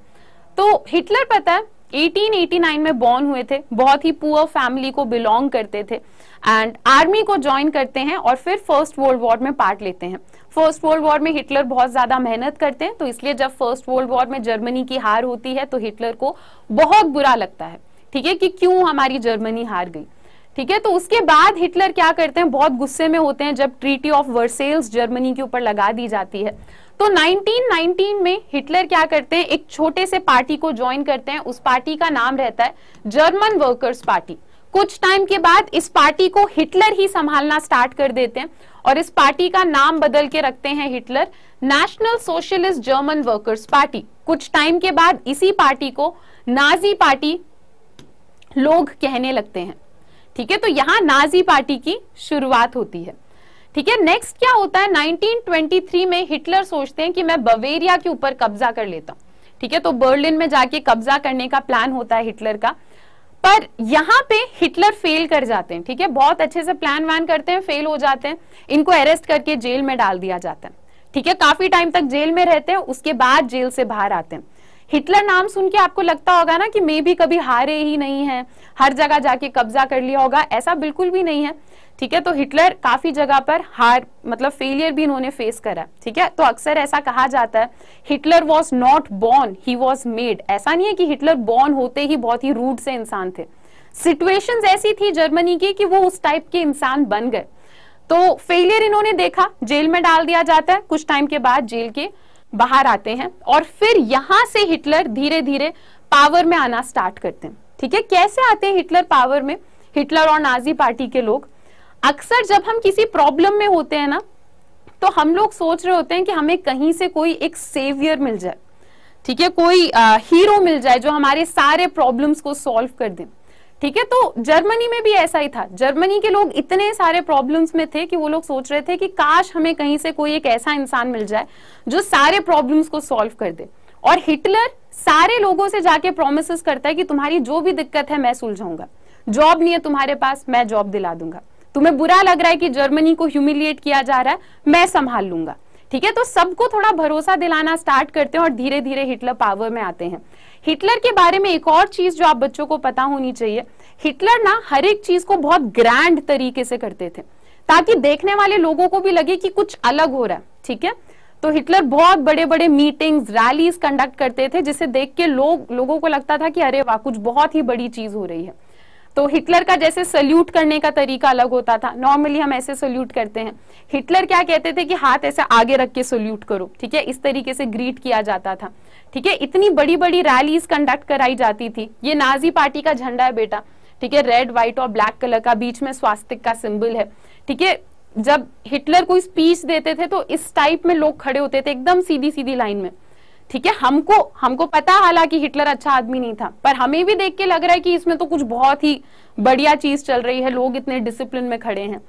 तो हिटलर पता है 1889 में बॉर्न हुए थे बहुत ही पुअर फैमिली को बिलोंग करते थे एंड आर्मी को ज्वाइन करते हैं और फिर फर्स्ट वर्ल्ड वॉर में पार्ट लेते हैं फर्स्ट वर्ल्ड वॉर में हिटलर बहुत ज्यादा मेहनत करते हैं तो इसलिए जब फर्स्ट वर्ल्ड वॉर में जर्मनी की हार होती है तो हिटलर को बहुत बुरा लगता है ठीक है कि क्यों हमारी जर्मनी हार गई ठीक है तो उसके बाद हिटलर क्या करते हैं बहुत गुस्से में होते हैं जब ट्रीटी ऑफ वर्सेल्स जर्मनी के ऊपर लगा दी जाती है तो 1919 में हिटलर क्या करते हैं एक छोटे से पार्टी को ज्वाइन करते हैं उस पार्टी का नाम रहता है जर्मन वर्कर्स पार्टी कुछ टाइम के बाद इस पार्टी को हिटलर ही संभालना स्टार्ट कर देते हैं और इस पार्टी का नाम बदल के रखते हैं Hitler national socialist German workers party कुछ टाइम के बाद इसी पार्टी को नाजी पार्टी लोग कहने लगते हैं ठीक है तो यहां नाजी पार्टी की शुरुआत होती है ठीक है नेक्स्ट क्या होता है 1923 में हिटलर सोचते हैं कि मैं बवेरिया के ऊपर कब्जा कर लेता हूं ठीक है तो बर्लिन में जाके कब्जा करने का प्लान होता है हिटलर का पर यहां पे हिटलर फेल कर जाते हैं ठीक है बहुत अच्छे से प्लान वैन करते हैं फेल हो जाते हैं इनको अरेस्ट करके जेल में डाल दिया जाता है ठीक है काफी टाइम तक जेल में रहते हैं उसके बाद जेल से बाहर आते हैं हिटलर नाम सुन के आपको लगता होगा ना कि मे भी कभी हारे ही नहीं है हर जगह जाके कब्जा कर लिया होगा ऐसा बिल्कुल भी नहीं है ठीक है तो हिटलर काफी जगह पर हार मतलब फेलियर भी इन्होंने फेस करा ठीक है तो अक्सर ऐसा कहा जाता है Hitler was not born he was made ऐसा नहीं है कि हिटलर बॉर्न होते ही बहुत ही रूड से इंसान थे सिचुएशन ऐसी थी जर्मनी की कि वो उस टाइप के इंसान बन गए तो फेलियर इन्होंने देखा जेल में डाल दिया जाता है कुछ टाइम के बाद जेल के बाहर आते हैं और फिर यहां से हिटलर धीरे धीरे पावर में आना स्टार्ट करते हैं ठीक है कैसे आते हैं हिटलर पावर में हिटलर और नाजी पार्टी के लोग अक्सर जब हम किसी प्रॉब्लम में होते हैं ना तो हम लोग सोच रहे होते हैं कि हमें कहीं से कोई एक सेवियर मिल जाए ठीक है कोई आ, हीरो मिल जाए जो हमारे सारे प्रॉब्लम्स को सॉल्व कर दे ठीक है तो जर्मनी में भी ऐसा ही था जर्मनी के लोग इतने सारे प्रॉब्लम्स में थे कि वो लोग सोच रहे थे कि काश हमें कहीं से कोई एक ऐसा इंसान मिल जाए जो सारे प्रॉब्लम्स को सॉल्व कर दे और हिटलर सारे लोगों से जाके प्रोमिस करता है कि तुम्हारी जो भी दिक्कत है मैं सुलझाऊंगा जॉब नहीं है तुम्हारे पास मैं जॉब दिला दूंगा तुम्हें बुरा लग रहा है कि जर्मनी को ह्यूमिलिएट किया जा रहा है मैं संभाल लूंगा ठीक है तो सबको थोड़ा भरोसा दिलाना स्टार्ट करते हैं और धीरे धीरे हिटलर पावर में आते हैं हिटलर के बारे में एक और चीज जो आप बच्चों को पता होनी चाहिए हिटलर ना हर एक चीज को बहुत ग्रैंड तरीके से करते थे ताकि देखने वाले लोगों को भी लगे कि कुछ अलग हो रहा है ठीक है तो हिटलर बहुत बड़े बड़े मीटिंग्स रैलीज कंडक्ट करते थे जिसे देख के लो, लोगों को लगता था कि अरे वाह कुछ बहुत ही बड़ी चीज हो रही है तो हिटलर का जैसे सल्यूट करने का तरीका अलग होता था नॉर्मली हम ऐसे सल्यूट करते हैं हिटलर क्या कहते थे कि हाथ ऐसे आगे रख के सल्यूट करो ठीक है इस तरीके से ग्रीट किया जाता था ठीक है इतनी बड़ी बड़ी रैलीज कंडक्ट कराई जाती थी ये नाजी पार्टी का झंडा है बेटा ठीक है रेड व्हाइट और ब्लैक कलर का बीच में स्वास्तिक का सिंबल है ठीक है जब हिटलर कोई स्पीच देते थे तो इस टाइप में लोग खड़े होते थे एकदम सीधी सीधी लाइन में ठीक है हमको हमको पता हालांकि हिटलर अच्छा आदमी नहीं था पर हमें भी देख के लग रहा है कि इसमें तो कुछ बहुत ही बढ़िया चीज चल रही है लोग इतने डिसिप्लिन में खड़े हैं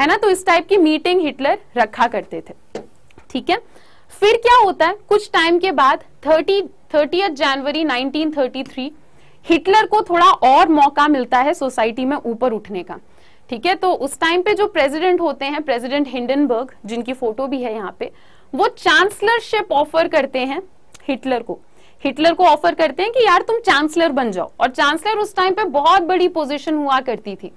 है ना तो इस टाइप की मीटिंग हिटलर रखा करते थे ठीक है फिर क्या होता है कुछ टाइम के बाद थर्टी थर्टी जनवरी 1933 हिटलर को थोड़ा और मौका मिलता है सोसाइटी में ऊपर उठने का ठीक है तो उस टाइम पे जो प्रेसिडेंट होते हैं प्रेसिडेंट हिंडनबर्ग जिनकी फोटो भी है यहाँ पे वो चांसलरशिप ऑफर करते हैं हिटलर को हिटलर को ऑफर करते हैं कि यार तुम चांसलर बन जाओ और चांसलर उस टाइम पे बहुत बड़ी पोजीशन हुआ करती थी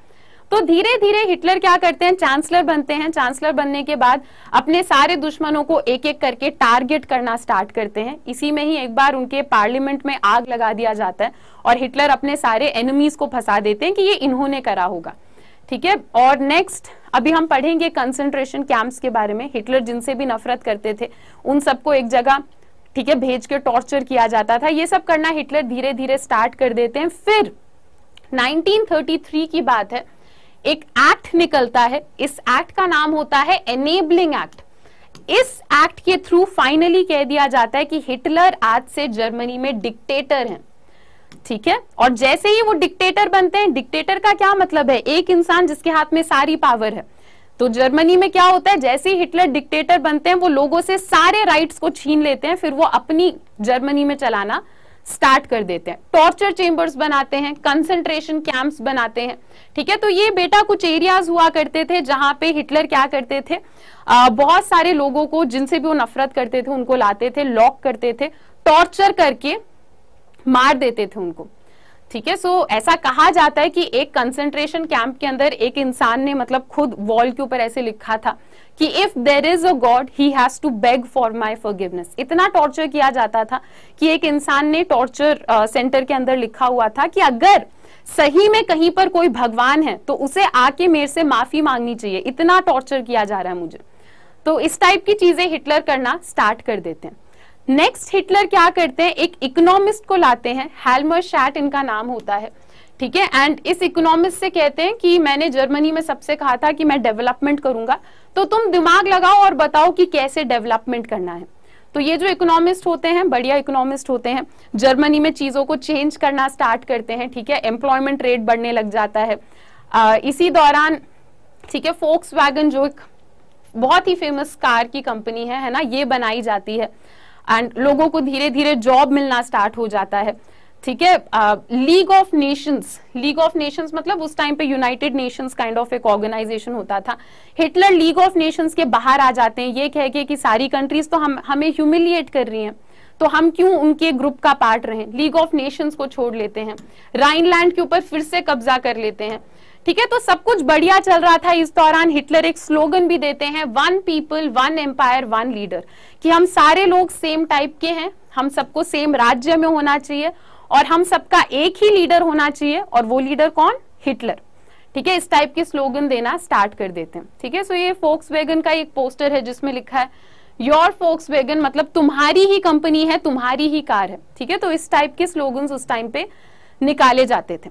तो धीरे धीरे हिटलर क्या करते हैं चांसलर बनते हैं चांसलर बनने के बाद अपने सारे दुश्मनों को एक एक करके टारगेट करना स्टार्ट करते हैं इसी में ही एक बार उनके पार्लियामेंट में आग लगा दिया जाता है और हिटलर अपने सारे एनिमीज को फंसा देते हैं कि ये इन्होंने करा होगा ठीक है और नेक्स्ट अभी हम पढ़ेंगे कंसेंट्रेशन कैंप्स के बारे में हिटलर जिनसे भी नफरत करते थे उन सबको एक जगह ठीक है भेज के टॉर्चर किया जाता था ये सब करना हिटलर धीरे धीरे स्टार्ट कर देते हैं फिर 1933 की बात है एक एक्ट निकलता है इस एक्ट का नाम होता है एनेबलिंग एक्ट इस एक्ट के थ्रू फाइनली कह दिया जाता है कि हिटलर आज से जर्मनी में डिक्टेटर हैं ठीक है और जैसे ही वो डिक्टेटर बनते हैं डिक्टेटर का क्या मतलब है एक इंसान जिसके हाथ में सारी पावर है तो जर्मनी में क्या होता है जैसे ही हिटलर डिक्टेटर बनते हैं वो लोगों से सारे राइट्स को छीन लेते हैं फिर वो अपनी जर्मनी में चलाना स्टार्ट कर देते हैं टॉर्चर चेंबर्स बनाते हैं कंसंट्रेशन कैंप्स बनाते हैं ठीक है तो ये बेटा कुछ एरियाज हुआ करते थे जहां पे हिटलर क्या करते थे आ, बहुत सारे लोगों को जिनसे भी वो नफरत करते थे उनको लाते थे लॉक करते थे टॉर्चर करके मार देते थे उनको ठीक है सो ऐसा कहा जाता है कि एक कंसंट्रेशन कैंप के अंदर एक इंसान ने मतलब खुद वॉल के ऊपर ऐसे लिखा था कि if there is a God he has to beg for my forgiveness इतना टॉर्चर किया जाता था कि एक इंसान ने टॉर्चर सेंटर के अंदर लिखा हुआ था कि अगर सही में कहीं पर कोई भगवान है तो उसे आके मेरे से माफी मांगनी चाहिए इतना टॉर्चर किया जा रहा है मुझे तो इस टाइप की चीजें हिटलर करना स्टार्ट कर देते हैं नेक्स्ट हिटलर क्या करते हैं एक इकोनॉमिस्ट को लाते हैं हेलमर शैट इनका नाम होता है ठीक है एंड इस इकोनॉमिक्स से कहते हैं कि मैंने जर्मनी में सबसे कहा था कि मैं डेवलपमेंट करूंगा तो तुम दिमाग लगाओ और बताओ कि कैसे डेवलपमेंट करना है तो ये जो इकोनॉमिस्ट होते हैं बढ़िया इकोनॉमिस्ट होते हैं जर्मनी में चीज़ों को चेंज करना स्टार्ट करते हैं ठीक है एम्प्लॉयमेंट रेट बढ़ने लग जाता है आ, इसी दौरान ठीक है फोक्स वैगन जो एक बहुत ही फेमस कार की कंपनी है है ना ये बनाई जाती है एंड लोगों को धीरे धीरे जॉब मिलना स्टार्ट हो जाता है ठीक है League of Nations League of Nations मतलब उस टाइम पे यूनाइटेड नेशंस काइंड ऑफ एक ऑर्गेनाइजेशन होता था हिटलर लीग ऑफ नेशंस के बाहर आ जाते हैं ये कह के कि सारी कंट्रीज तो हम हमें ह्यूमिलिएट कर रही हैं तो हम क्यों उनके ग्रुप का पार्ट रहे लीग ऑफ नेशंस को छोड़ लेते हैं राइनलैंड के ऊपर फिर से कब्जा कर लेते हैं ठीक है तो सब कुछ बढ़िया चल रहा था इस दौरान हिटलर एक स्लोगन भी देते हैं one people one empire one leader कि हम सारे लोग सेम टाइप के हैं हम सबको सेम राज्य में होना चाहिए और हम सबका एक ही लीडर होना चाहिए और वो लीडर कौन हिटलर ठीक है इस टाइप के स्लोगन देना स्टार्ट कर देते हैं ठीक है सो ये फोक्स का एक पोस्टर है जिसमें लिखा है योर फोक्स मतलब तुम्हारी ही कंपनी है तुम्हारी ही कार है ठीक है तो इस टाइप के स्लोगन उस टाइम पे निकाले जाते थे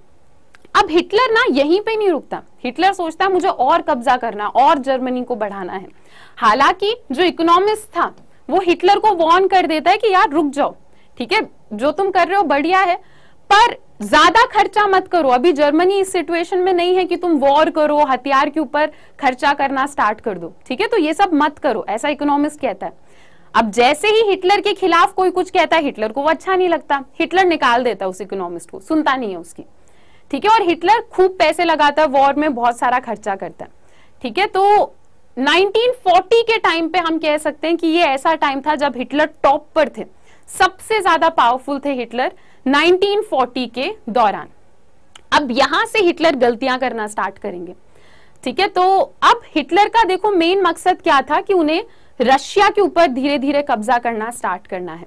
अब हिटलर ना यहीं पे नहीं रुकता हिटलर सोचता है मुझे और कब्जा करना और जर्मनी को बढ़ाना है हालांकि जो इकोनॉमिस्ट था वो हिटलर को वॉर्न कर देता है कि यार रुक जाओ ठीक है जो तुम कर रहे हो बढ़िया है पर ज्यादा खर्चा मत करो अभी जर्मनी इस सिचुएशन में नहीं है कि तुम वॉर करो हथियार के ऊपर खर्चा करना स्टार्ट कर दो ठीक है तो ये सब मत करो ऐसा इकोनॉमिस्ट कहता है अब जैसे ही हिटलर के खिलाफ कोई कुछ कहता है हिटलर को वो अच्छा नहीं लगता हिटलर निकाल देता है उस इकोनॉमिस्ट को सुनता नहीं है उसकी ठीक है और हिटलर खूब पैसे लगाता है वॉर में बहुत सारा खर्चा करता है ठीक है तो 1940 के टाइम पे हम कह सकते हैं कि ये ऐसा टाइम था जब हिटलर टॉप पर थे सबसे ज्यादा पावरफुल थे हिटलर 1940 के दौरान अब यहां से हिटलर गलतियां करना स्टार्ट करेंगे ठीक है तो अब हिटलर का देखो मेन मकसद क्या था कि उन्हें रशिया के ऊपर धीरे धीरे कब्जा करना स्टार्ट करना है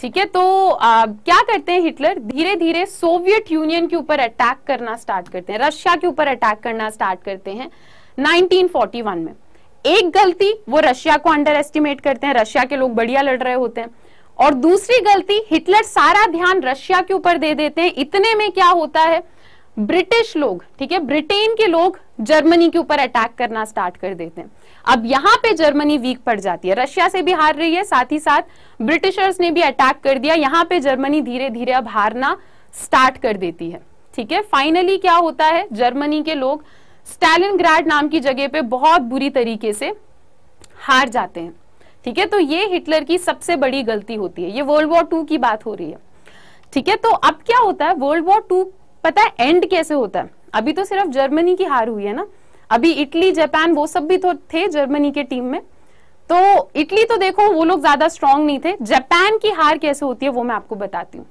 ठीक है तो आ, क्या करते हैं हिटलर धीरे धीरे सोवियत यूनियन के ऊपर अटैक करना स्टार्ट करते हैं रशिया के ऊपर अटैक करना स्टार्ट करते हैं 1941 में एक गलती वो रशिया को अंडर एस्टिमेट करते हैं रशिया के लोग बढ़िया लड़ रहे होते हैं और दूसरी गलती हिटलर सारा ध्यान रशिया के ऊपर दे देते हैं इतने में क्या होता है ब्रिटिश लोग ठीक है ब्रिटेन के लोग जर्मनी के ऊपर अटैक करना स्टार्ट कर देते हैं अब यहां पे जर्मनी वीक पड़ जाती है रशिया से भी हार रही है साथ ही साथ ब्रिटिशर्स ने भी अटैक कर दिया यहां पे जर्मनी धीरे धीरे अब हारना स्टार्ट कर देती है ठीक है फाइनली क्या होता है जर्मनी के लोग स्टैलिन नाम की जगह पे बहुत बुरी तरीके से हार जाते हैं ठीक है तो ये हिटलर की सबसे बड़ी गलती होती है ये वर्ल्ड वॉर टू की बात हो रही है ठीक है तो अब क्या होता है वर्ल्ड वॉर टू पता है एंड कैसे होता है अभी तो सिर्फ जर्मनी की हार हुई है ना अभी इटली जापान वो सब भी तो थे जर्मनी के टीम में तो इटली तो देखो वो लोग ज्यादा स्ट्रांग नहीं थे जापान की हार कैसे होती है वो मैं आपको बताती हूँ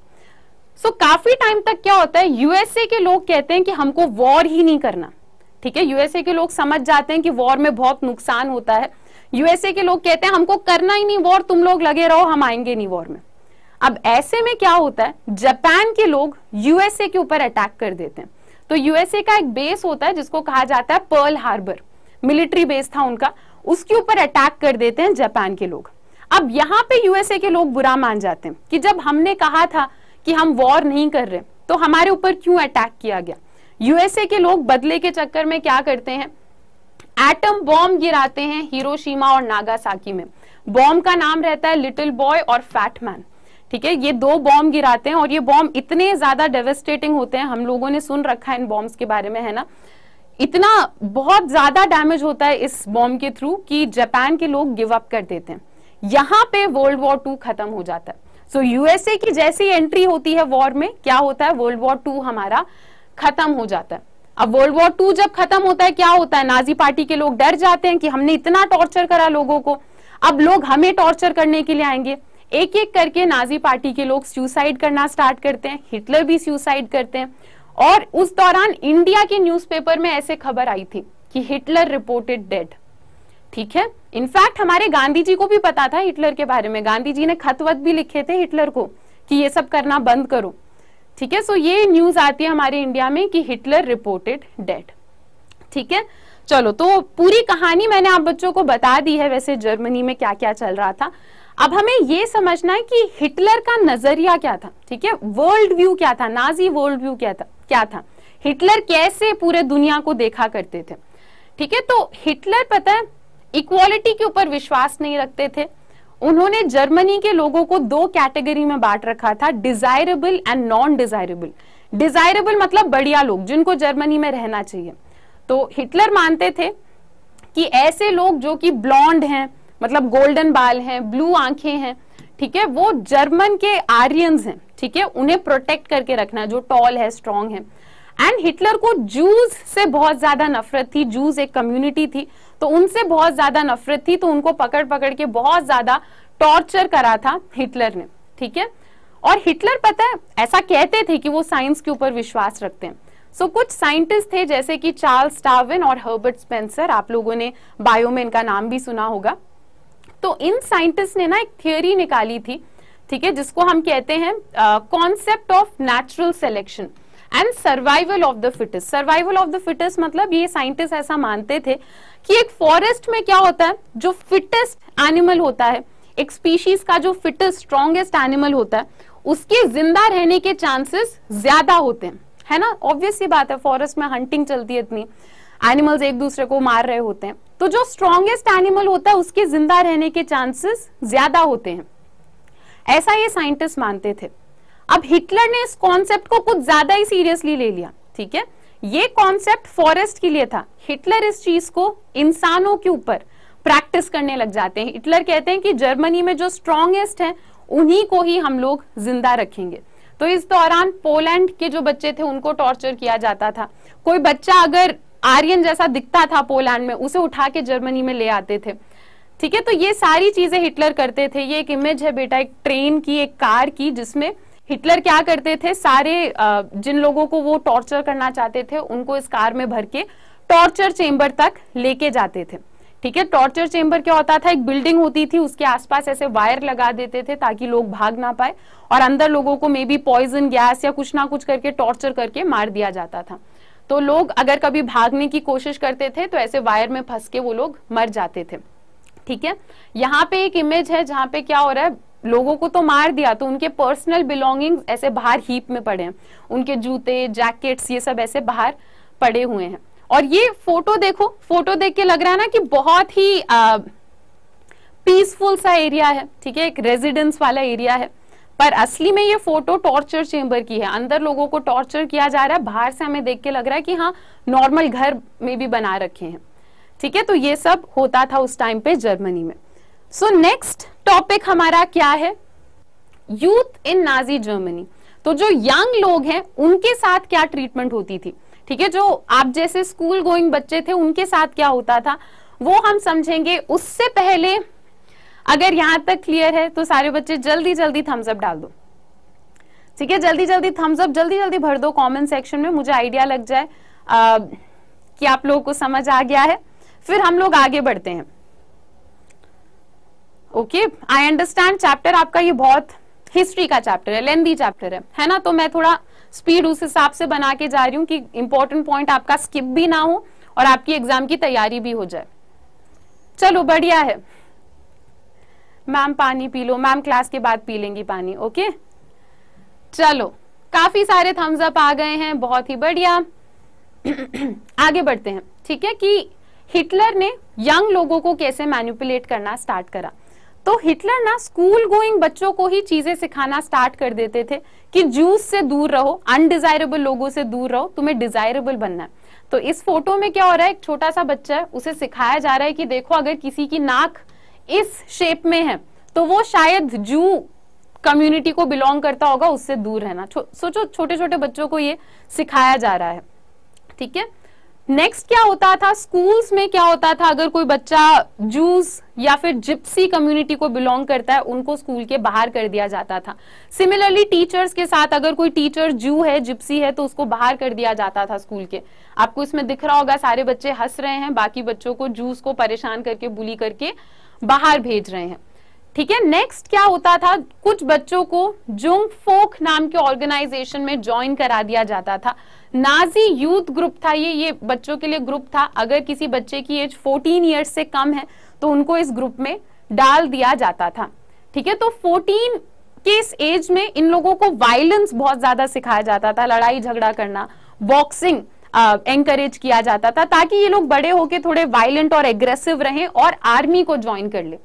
सो so, काफी टाइम तक क्या होता है यूएसए के लोग कहते हैं कि हमको वॉर ही नहीं करना ठीक है यूएसए के लोग समझ जाते हैं कि वॉर में बहुत नुकसान होता है यूएसए के लोग कहते हैं हमको करना ही नहीं वॉर तुम लोग लगे रहो हम आएंगे नहीं वॉर में अब ऐसे में क्या होता है जापान के लोग यूएसए के ऊपर अटैक कर देते हैं तो यूएसए का एक बेस होता है जिसको कहा जाता है पर्ल हार्बर मिलिट्री बेस था उनका उसके ऊपर अटैक कर देते हैं जापान के लोग अब यहां पे यूएसए के लोग बुरा मान जाते हैं कि जब हमने कहा था कि हम वॉर नहीं कर रहे तो हमारे ऊपर क्यों अटैक किया गया यूएसए के लोग बदले के चक्कर में क्या करते हैं एटम बॉम्ब गिराते हैं हिरोशिमा और नागासाकी में बॉम्ब का नाम रहता है लिटिल बॉय और फैटमैन ठीक है ये दो बॉम्ब गिराते हैं और ये बॉम्ब इतने ज्यादा डेवेस्टेटिंग होते हैं हम लोगों ने सुन रखा है इन बॉम्ब्स के बारे में है ना इतना बहुत ज्यादा डैमेज होता है इस बॉम्ब के थ्रू कि जापान के लोग गिव अप कर देते हैं यहां पे वर्ल्ड वॉर टू खत्म हो जाता है सो so, यूएसए की जैसी एंट्री होती है वॉर में क्या होता है वर्ल्ड वॉर टू हमारा खत्म हो जाता है अब वर्ल्ड वॉर टू जब खत्म होता है क्या होता है नाजी पार्टी के लोग डर जाते हैं कि हमने इतना टॉर्चर करा लोगों को अब लोग हमें टॉर्चर करने के लिए आएंगे एक एक करके नाजी पार्टी के लोग सुसाइड करना स्टार्ट करते हैं हिटलर भी सुसाइड करते हैं और उस दौरान इंडिया के न्यूज़पेपर में ऐसे खबर आई थी कि हिटलर रिपोर्टेड डेड ठीक है इनफैक्ट हमारे गांधी जी को भी पता था हिटलर के बारे में गांधी जी ने खतवत भी लिखे थे हिटलर को कि ये सब करना बंद करो ठीक है सो ये न्यूज आती है हमारे इंडिया में कि हिटलर रिपोर्टेड डेड ठीक है चलो तो पूरी कहानी मैंने आप बच्चों को बता दी है वैसे जर्मनी में क्या क्या चल रहा था अब हमें यह समझना है कि हिटलर का नजरिया क्या था ठीक है वर्ल्ड व्यू क्या था नाजी वर्ल्ड व्यू क्या था क्या था हिटलर कैसे पूरे दुनिया को देखा करते थे ठीक है तो हिटलर पता है इक्वालिटी के ऊपर विश्वास नहीं रखते थे उन्होंने जर्मनी के लोगों को दो कैटेगरी में बांट रखा था desirable and non desirable desirable मतलब बढ़िया लोग जिनको जर्मनी में रहना चाहिए तो हिटलर मानते थे कि ऐसे लोग जो कि ब्लॉन्ड हैं मतलब गोल्डन बाल हैं ब्लू आंखें हैं ठीक है वो जर्मन के आर्यन हैं ठीक है उन्हें प्रोटेक्ट करके रखना है जो टॉल है स्ट्रांग है एंड हिटलर को जूस से बहुत ज्यादा नफरत थी जूस एक कम्युनिटी थी तो उनसे बहुत ज्यादा नफरत थी तो उनको पकड़ पकड़ के बहुत ज्यादा टॉर्चर करा था हिटलर ने ठीक है और हिटलर पता है ऐसा कहते थे कि वो साइंस के ऊपर विश्वास रखते हैं सो so, कुछ साइंटिस्ट थे जैसे कि चार्ल्स टाविन और हर्बर्ट स्पेंसर आप लोगों ने बायो में इनका नाम भी सुना होगा तो इन साइंटिस्ट ने ना एक थियोरी निकाली थी ठीक है जिसको हम कहते हैं concept of natural selection and survival of the fittest survival of the fittest मतलब ये साइंटिस्ट ऐसा मानते थे कि एक फॉरेस्ट में क्या होता है जो फिटेस्ट एनिमल होता है एक स्पीशीज का जो फिटेस्ट स्ट्रॉन्गेस्ट एनिमल होता है उसके जिंदा रहने के चांसेस ज्यादा होते हैं है ना ऑब्वियस ये बात है फॉरेस्ट में हंटिंग चलती है इतनी एनिमल्स एक दूसरे को मार रहे होते हैं तो जो स्ट्रॉन्गेस्ट एनिमल होता है उसके जिंदा रहने के चांसेस ज्यादा होते हैं ऐसा ये साइंटिस्ट मानते थे अब हिटलर ने इस कॉन्सेप्ट को कुछ ज्यादा ही सीरियसली ले लिया ठीक है ये कॉन्सेप्ट फॉरेस्ट के लिए था हिटलर इस चीज को इंसानों के ऊपर प्रैक्टिस करने लग जाते हैं हिटलर कहते हैं कि जर्मनी में जो स्ट्रांगेस्ट है उन्हीं को ही हम लोग जिंदा रखेंगे तो इस दौरान पोलैंड के जो बच्चे थे उनको टॉर्चर किया जाता था कोई बच्चा अगर आर्यन जैसा दिखता था पोलैंड में उसे उठा के जर्मनी में ले आते थे ठीक है तो ये सारी चीजें हिटलर करते थे ये एक इमेज है बेटा एक ट्रेन की एक कार की जिसमें हिटलर क्या करते थे सारे जिन लोगों को वो टॉर्चर करना चाहते थे उनको इस कार में भर के टॉर्चर चेंबर तक लेके जाते थे ठीक है टॉर्चर चेंबर क्या होता था एक बिल्डिंग होती थी उसके आसपास ऐसे वायर लगा देते थे ताकि लोग भाग ना पाए और अंदर लोगों को मे बी पॉइजन गैस या कुछ ना कुछ करके टॉर्चर करके मार दिया जाता था तो लोग अगर कभी भागने की कोशिश करते थे तो ऐसे वायर में फंस के वो लोग मर जाते थे ठीक है यहाँ पे एक इमेज है जहाँ पे क्या हो रहा है लोगों को तो मार दिया तो उनके पर्सनल बिलोंगिंग ऐसे बाहर हीप में पड़े हैं उनके जूते जैकेट्स ये सब ऐसे बाहर पड़े हुए हैं और ये फोटो देखो फोटो देख के लग रहा है ना कि बहुत ही पीसफुल सा एरिया है ठीक है एक रेजिडेंस वाला एरिया है पर असली में ये फोटो टॉर्चर चेंबर की है अंदर लोगों को टॉर्चर किया जा रहा है बाहर से हमें देख के लग रहा है कि हाँ नॉर्मल घर में भी बना रखे हैं ठीक है तो ये सब होता था उस टाइम पे जर्मनी में सो so, नेक्स्ट टॉपिक हमारा क्या है यूथ इन नाजी जर्मनी तो जो यंग लोग हैं उनके साथ क्या ट्रीटमेंट होती थी ठीक है जो आप जैसे स्कूल गोइंग बच्चे थे उनके साथ क्या होता था वो हम समझेंगे उससे पहले अगर यहां तक क्लियर है तो सारे बच्चे जल्दी जल्दी थम्स अप डाल दो ठीक है जल्दी जल्दी थम्स अप जल्दी जल्दी भर दो कमेंट सेक्शन में मुझे आइडिया लग जाए आ, कि आप लोगों को समझ आ गया है फिर हम लोग आगे बढ़ते हैं ओके आई अंडरस्टैंड चैप्टर आपका ये बहुत हिस्ट्री का चैप्टर है लेंदी चैप्टर है है ना तो मैं थोड़ा स्पीड उस हिसाब से बना के जा रही हूँ कि इंपॉर्टेंट पॉइंट आपका स्किप भी ना हो और आपकी एग्जाम की तैयारी भी हो जाए चलो बढ़िया है मैम पानी पी लो मैम क्लास के बाद पी लेंगी पानी ओके चलो काफी सारे थम्स अप आ गए हैं बहुत ही बढ़िया आगे बढ़ते हैं ठीक है कि हिटलर ने यंग लोगों को कैसे मैनिपुलेट करना स्टार्ट करा तो हिटलर ना स्कूल गोइंग बच्चों को ही चीजें सिखाना स्टार्ट कर देते थे कि जूस से दूर रहो अनडिजायरेबल लोगों से दूर रहो तुम्हें डिजायरेबल बनना है तो इस फोटो में क्या हो रहा है एक छोटा सा बच्चा है उसे सिखाया जा रहा है कि देखो अगर किसी की नाक इस शेप में है तो वो शायद जू कम्युनिटी को बिलोंग करता होगा उससे दूर रहना सोचो छोटे छोटे बच्चों को ये सिखाया जा रहा है ठीक है नेक्स्ट क्या होता था स्कूल्स में क्या होता था अगर कोई बच्चा जूस या फिर जिप्सी कम्युनिटी को बिलोंग करता है उनको स्कूल के बाहर कर दिया जाता था सिमिलरली टीचर्स के साथ अगर कोई टीचर जू है जिप्सी है तो उसको बाहर कर दिया जाता था स्कूल के आपको इसमें दिख रहा होगा सारे बच्चे हंस रहे हैं बाकी बच्चों को जूस को परेशान करके बुली करके बाहर भेज रहे हैं ठीक है नेक्स्ट क्या होता था कुछ बच्चों को जुंग फोक नाम के ऑर्गेनाइजेशन में ज्वाइन करा दिया जाता था नाजी यूथ ग्रुप था ये ये बच्चों के लिए ग्रुप था अगर किसी बच्चे की एज 14 इयर्स से कम है तो उनको इस ग्रुप में डाल दिया जाता था ठीक है तो 14 के इस एज में इन लोगों को वायलेंस बहुत ज्यादा सिखाया जाता था लड़ाई झगड़ा करना बॉक्सिंग एंकरेज किया जाता था ताकि ये लोग बड़े होके थोड़े वायलेंट और एग्रेसिव रहें और आर्मी को ज्वाइन कर ले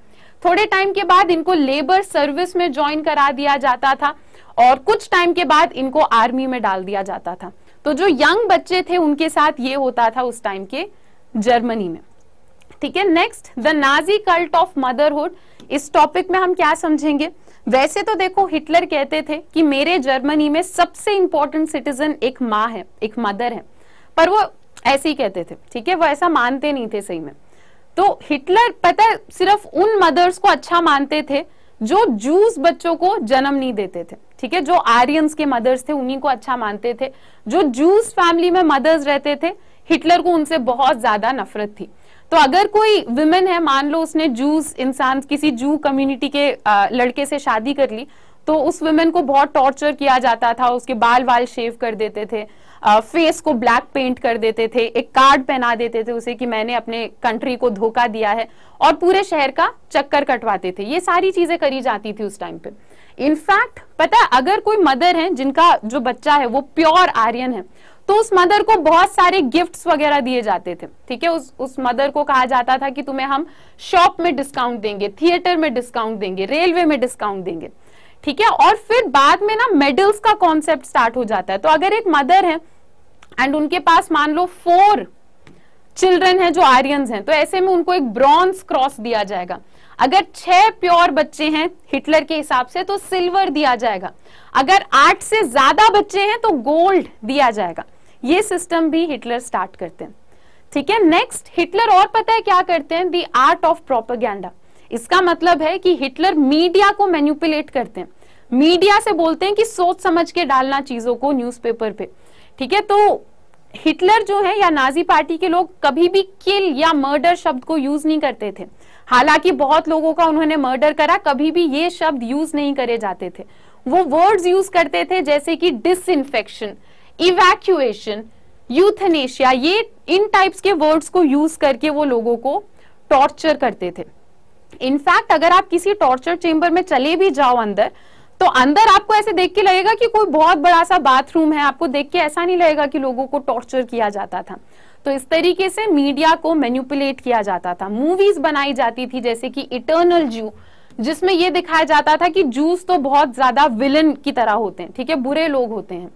थोड़े टाइम के बाद इनको लेबर सर्विस में ज्वाइन करा दिया जाता था और कुछ टाइम के बाद इनको आर्मी में डाल दिया जाता था तो जो यंग बच्चे थे उनके साथ ये होता था उस टाइम के जर्मनी में ठीक है next the Nazi cult of motherhood इस टॉपिक में हम क्या समझेंगे वैसे तो देखो हिटलर कहते थे कि मेरे जर्मनी में सबसे इंपॉर्टेंट सिटीजन एक माँ है एक मदर है पर वो ऐसे ही कहते थे ठीक है वो ऐसा मानते नहीं थे सही में तो हिटलर पता है सिर्फ उन मदर्स को अच्छा मानते थे जो जूस बच्चों को जन्म नहीं देते थे ठीक है जो आर्यंस के मदर्स थे उन्हीं को अच्छा मानते थे जो जूस फैमिली में मदर्स रहते थे हिटलर को उनसे बहुत ज्यादा नफरत थी तो अगर कोई विमेन है मान लो उसने जूस इंसान किसी जू कम्युनिटी के लड़के से शादी कर ली तो उस विमेन को बहुत टॉर्चर किया जाता था उसके बाल वाल शेव कर देते थे फेस को ब्लैक पेंट कर देते थे एक कार्ड पहना देते थे उसे कि मैंने अपने कंट्री को धोखा दिया है और पूरे शहर का चक्कर कटवाते थे ये सारी चीजें करी जाती थी उस टाइम पे इनफैक्ट पता है अगर कोई मदर है जिनका जो बच्चा है वो प्योर आर्यन है तो उस मदर को बहुत सारे गिफ्ट्स वगैरह दिए जाते थे ठीक है उस उस मदर को कहा जाता था कि तुम्हें हम शॉप में डिस्काउंट देंगे थिएटर में डिस्काउंट देंगे रेलवे में डिस्काउंट देंगे ठीक है और फिर बाद में ना मेडल्स का कॉन्सेप्ट स्टार्ट हो जाता है तो अगर एक मदर है एंड उनके पास मान लो फोर चिल्ड्रन है जो आर्यन हैं तो ऐसे में उनको एक ब्रॉन्ज क्रॉस दिया जाएगा अगर छह प्योर बच्चे हैं हिटलर के हिसाब से तो सिल्वर दिया जाएगा अगर आठ से ज्यादा बच्चे हैं तो गोल्ड दिया जाएगा ये सिस्टम भी हिटलर स्टार्ट करते हैं ठीक है नेक्स्ट हिटलर और पता है क्या करते हैं दी आर्ट ऑफ प्रोपागैंडा इसका मतलब है कि हिटलर मीडिया को मैन्युपुलेट करते हैं मीडिया से बोलते हैं कि सोच समझ के डालना चीजों को न्यूज़पेपर पे ठीक है तो हिटलर जो है या नाजी पार्टी के लोग कभी भी किल या मर्डर शब्द को यूज नहीं करते थे हालांकि बहुत लोगों का उन्होंने मर्डर करा कभी भी ये शब्द यूज नहीं करे जाते थे वो वर्ड्स यूज करते थे जैसे कि इन्फेक्शन इवैक्यूएशन यूथनेशिया ये इन टाइप्स के वर्ड्स को यूज करके वो लोगों को टॉर्चर करते थे इनफैक्ट अगर आप किसी टॉर्चर चेम्बर में चले भी जाओ अंदर तो अंदर आपको ऐसे देख के लगेगा कि कोई बहुत बड़ा सा बाथरूम है आपको देख के ऐसा नहीं लगेगा कि लोगों को टॉर्चर किया जाता था तो इस तरीके से मीडिया को मैन्युपुलेट किया जाता था मूवीज बनाई जाती थी जैसे कि इटर्नल जू जिसमें यह दिखाया जाता था कि जूस तो बहुत ज्यादा विलन की तरह होते हैं ठीक है बुरे लोग होते हैं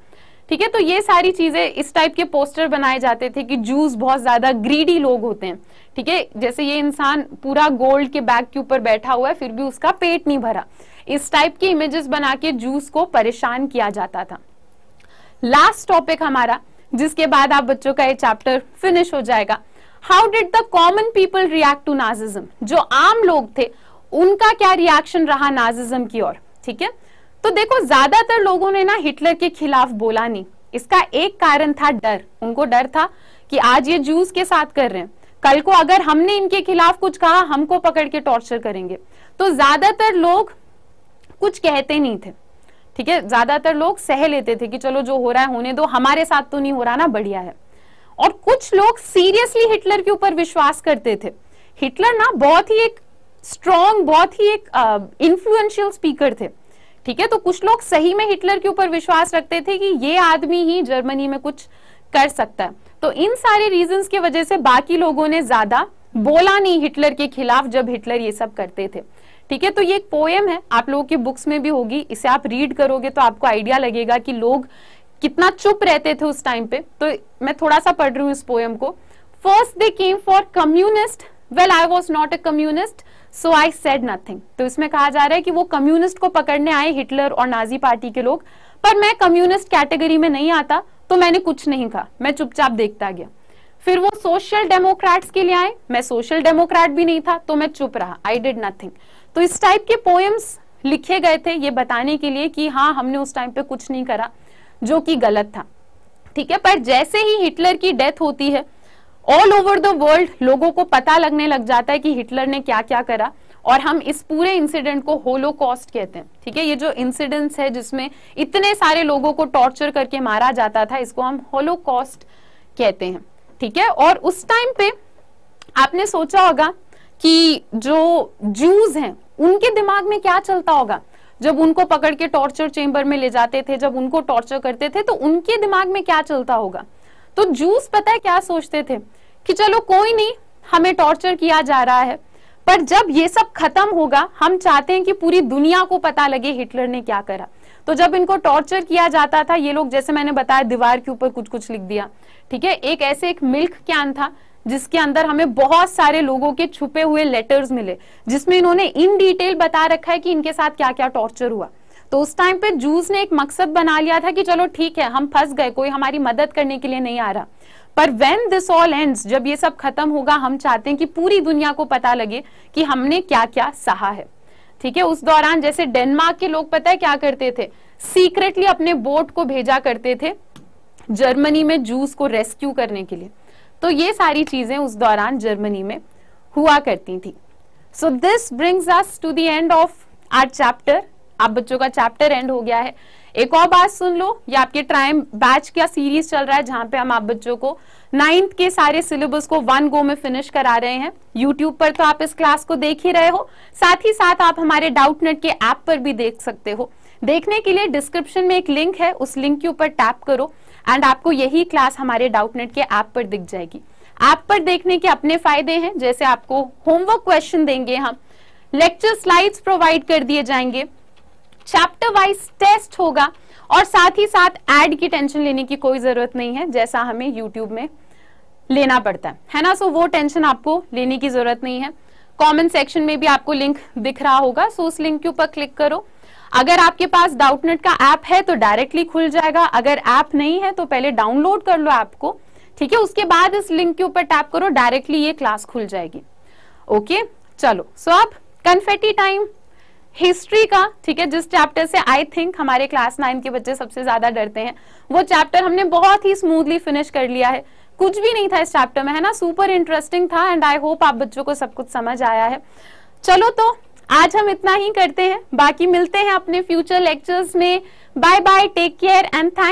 ठीक है तो ये सारी चीजें इस टाइप के पोस्टर बनाए जाते थे कि जूस बहुत ज्यादा ग्रीडी लोग होते हैं ठीक है जैसे ये इंसान पूरा गोल्ड के बैग के ऊपर बैठा हुआ है फिर भी उसका पेट नहीं भरा इस टाइप की इमेजेस बना के जूस को परेशान किया जाता था लास्ट टॉपिक हमारा जिसके बाद आप बच्चों का ये चैप्टर फिनिश हो जाएगा how did the common people react to Nazism जो आम लोग थे उनका क्या रिएक्शन रहा नाजिज्म की ओर ठीक है तो देखो ज्यादातर लोगों ने ना हिटलर के खिलाफ बोला नहीं इसका एक कारण था डर उनको डर था कि आज ये जूस के साथ कर रहे हैं कल को अगर हमने इनके खिलाफ कुछ कहा हमको पकड़ के टॉर्चर करेंगे तो ज्यादातर लोग कुछ कहते नहीं थे ठीक है ज्यादातर लोग सह लेते थे कि चलो जो हो रहा है होने दो हमारे साथ तो नहीं हो रहा ना बढ़िया है और कुछ लोग सीरियसली हिटलर के ऊपर विश्वास करते थे हिटलर ना बहुत ही एक स्ट्रॉन्ग बहुत ही एक इन्फ्लुएंशियल uh, स्पीकर थे ठीक है तो कुछ लोग सही में हिटलर के ऊपर विश्वास रखते थे कि ये आदमी ही जर्मनी में कुछ कर सकता है तो इन सारे रीजंस की वजह से बाकी लोगों ने ज्यादा बोला नहीं हिटलर के खिलाफ जब हिटलर ये सब करते थे ठीक है तो ये एक पोएम है आप लोगों की बुक्स में भी होगी इसे आप रीड करोगे तो आपको आइडिया लगेगा कि लोग कितना चुप रहते थे उस टाइम पे तो मैं थोड़ा सा पढ़ रही हूँ इस पोएम को first they came for communist well I was not a communist so I said nothing तो इसमें कहा जा रहा है कि वो कम्युनिस्ट को पकड़ने आए हिटलर और नाजी पार्टी के लोग पर मैं कम्युनिस्ट कैटेगरी में नहीं आता तो मैंने कुछ नहीं कहा मैं चुपचाप देखता गया फिर वो सोशल डेमोक्रेट्स के लिए आए मैं सोशल डेमोक्रेट भी नहीं था तो मैं चुप रहा आई डिड नथिंग तो इस टाइप के पोएम्स लिखे गए थे ये बताने के लिए कि हाँ हमने उस टाइम पे कुछ नहीं करा जो कि गलत था ठीक है पर जैसे ही हिटलर की डेथ होती है ऑल ओवर द वर्ल्ड लोगों को पता लगने लग जाता है कि हिटलर ने क्या क्या करा और हम इस पूरे इंसिडेंट को होलो कॉस्ट कहते हैं ठीक है ये जो इंसिडेंट्स है जिसमें इतने सारे लोगों को टॉर्चर करके मारा जाता था इसको हम होलो कॉस्ट कहते हैं ठीक है और उस टाइम पे आपने सोचा होगा कि जो जूज हैं उनके दिमाग में क्या चलता होगा जब उनको पकड़ के टॉर्चर चेंबर में ले जाते थे जब उनको टॉर्चर करते थे तो उनके दिमाग में क्या चलता होगा तो जूस पता है क्या सोचते थे कि चलो कोई नहीं हमें टॉर्चर किया जा रहा है पर जब ये सब खत्म होगा हम चाहते हैं कि पूरी दुनिया को पता लगे हिटलर ने क्या करा तो जब इनको टॉर्चर किया जाता था ये लोग जैसे मैंने बताया दीवार के ऊपर कुछ कुछ लिख दिया ठीक है एक ऐसे एक मिल्क कैन था जिसके अंदर हमें बहुत सारे लोगों के छुपे हुए लेटर्स मिले जिसमें इन्होंने इन डिटेल बता रखा है कि इनके साथ क्या क्या टॉर्चर हुआ तो उस टाइम पे जूस ने एक मकसद बना लिया था कि चलो ठीक है हम फंस गए कोई हमारी मदद करने के लिए नहीं आ रहा पर वेन दिस ऑल एंड्स जब ये सब खत्म होगा हम चाहते हैं कि पूरी दुनिया को पता लगे कि हमने क्या क्या सहा है ठीक है उस दौरान जैसे डेनमार्क के लोग पता है क्या करते थे सीक्रेटली अपने बोट को भेजा करते थे जर्मनी में जूस को रेस्क्यू करने के लिए तो ये सारी चीजें उस दौरान जर्मनी में हुआ करती थी so this brings us to the end of our chapter आप बच्चों का चैप्टर एंड हो गया है एक और बात सुन लो ये आपके ट्राइम बैच का सीरीज चल रहा है जहां पे हम आप बच्चों को नाइन्थ के सारे सिलेबस को वन गो में फिनिश करा रहे हैं यूट्यूब पर तो आप इस क्लास को देख ही रहे हो साथ ही साथ आप हमारे डाउटनेट के ऐप पर भी देख सकते हो देखने के लिए डिस्क्रिप्शन में एक लिंक है उस लिंक के ऊपर टैप करो एंड आपको यही क्लास हमारे डाउटनेट के ऐप पर दिख जाएगी ऐप पर देखने के अपने फायदे हैं जैसे आपको होमवर्क क्वेश्चन देंगे हम लेक्चर स्लाइड्स प्रोवाइड कर दिए जाएंगे चैप्टर वाइज टेस्ट होगा और साथ ही साथ एड की टेंशन लेने की कोई जरूरत नहीं है जैसा हमें यूट्यूब में लेना पड़ता है है ना सो so, वो टेंशन आपको लेने की जरूरत नहीं है कमेंट सेक्शन में भी आपको लिंक दिख रहा होगा सो so, उस लिंक के ऊपर क्लिक करो अगर आपके पास डाउटनेट का ऐप है तो डायरेक्टली खुल जाएगा अगर ऐप नहीं है तो पहले डाउनलोड कर लो ऐप को ठीक है उसके बाद इस लिंक के ऊपर टैप करो डायरेक्टली ये क्लास खुल जाएगी ओके चलो सो so, अब कन्फेटी टाइम हिस्ट्री का ठीक है जिस चैप्टर से आई थिंक हमारे क्लास नाइन के बच्चे सबसे ज्यादा डरते हैं वो चैप्टर हमने बहुत ही स्मूथली फिनिश कर लिया है कुछ भी नहीं था इस चैप्टर में है ना सुपर इंटरेस्टिंग था एंड आई होप आप बच्चों को सब कुछ समझ आया है चलो तो आज हम इतना ही करते हैं बाकी मिलते हैं अपने फ्यूचर लेक्चर्स में bye bye take care and thank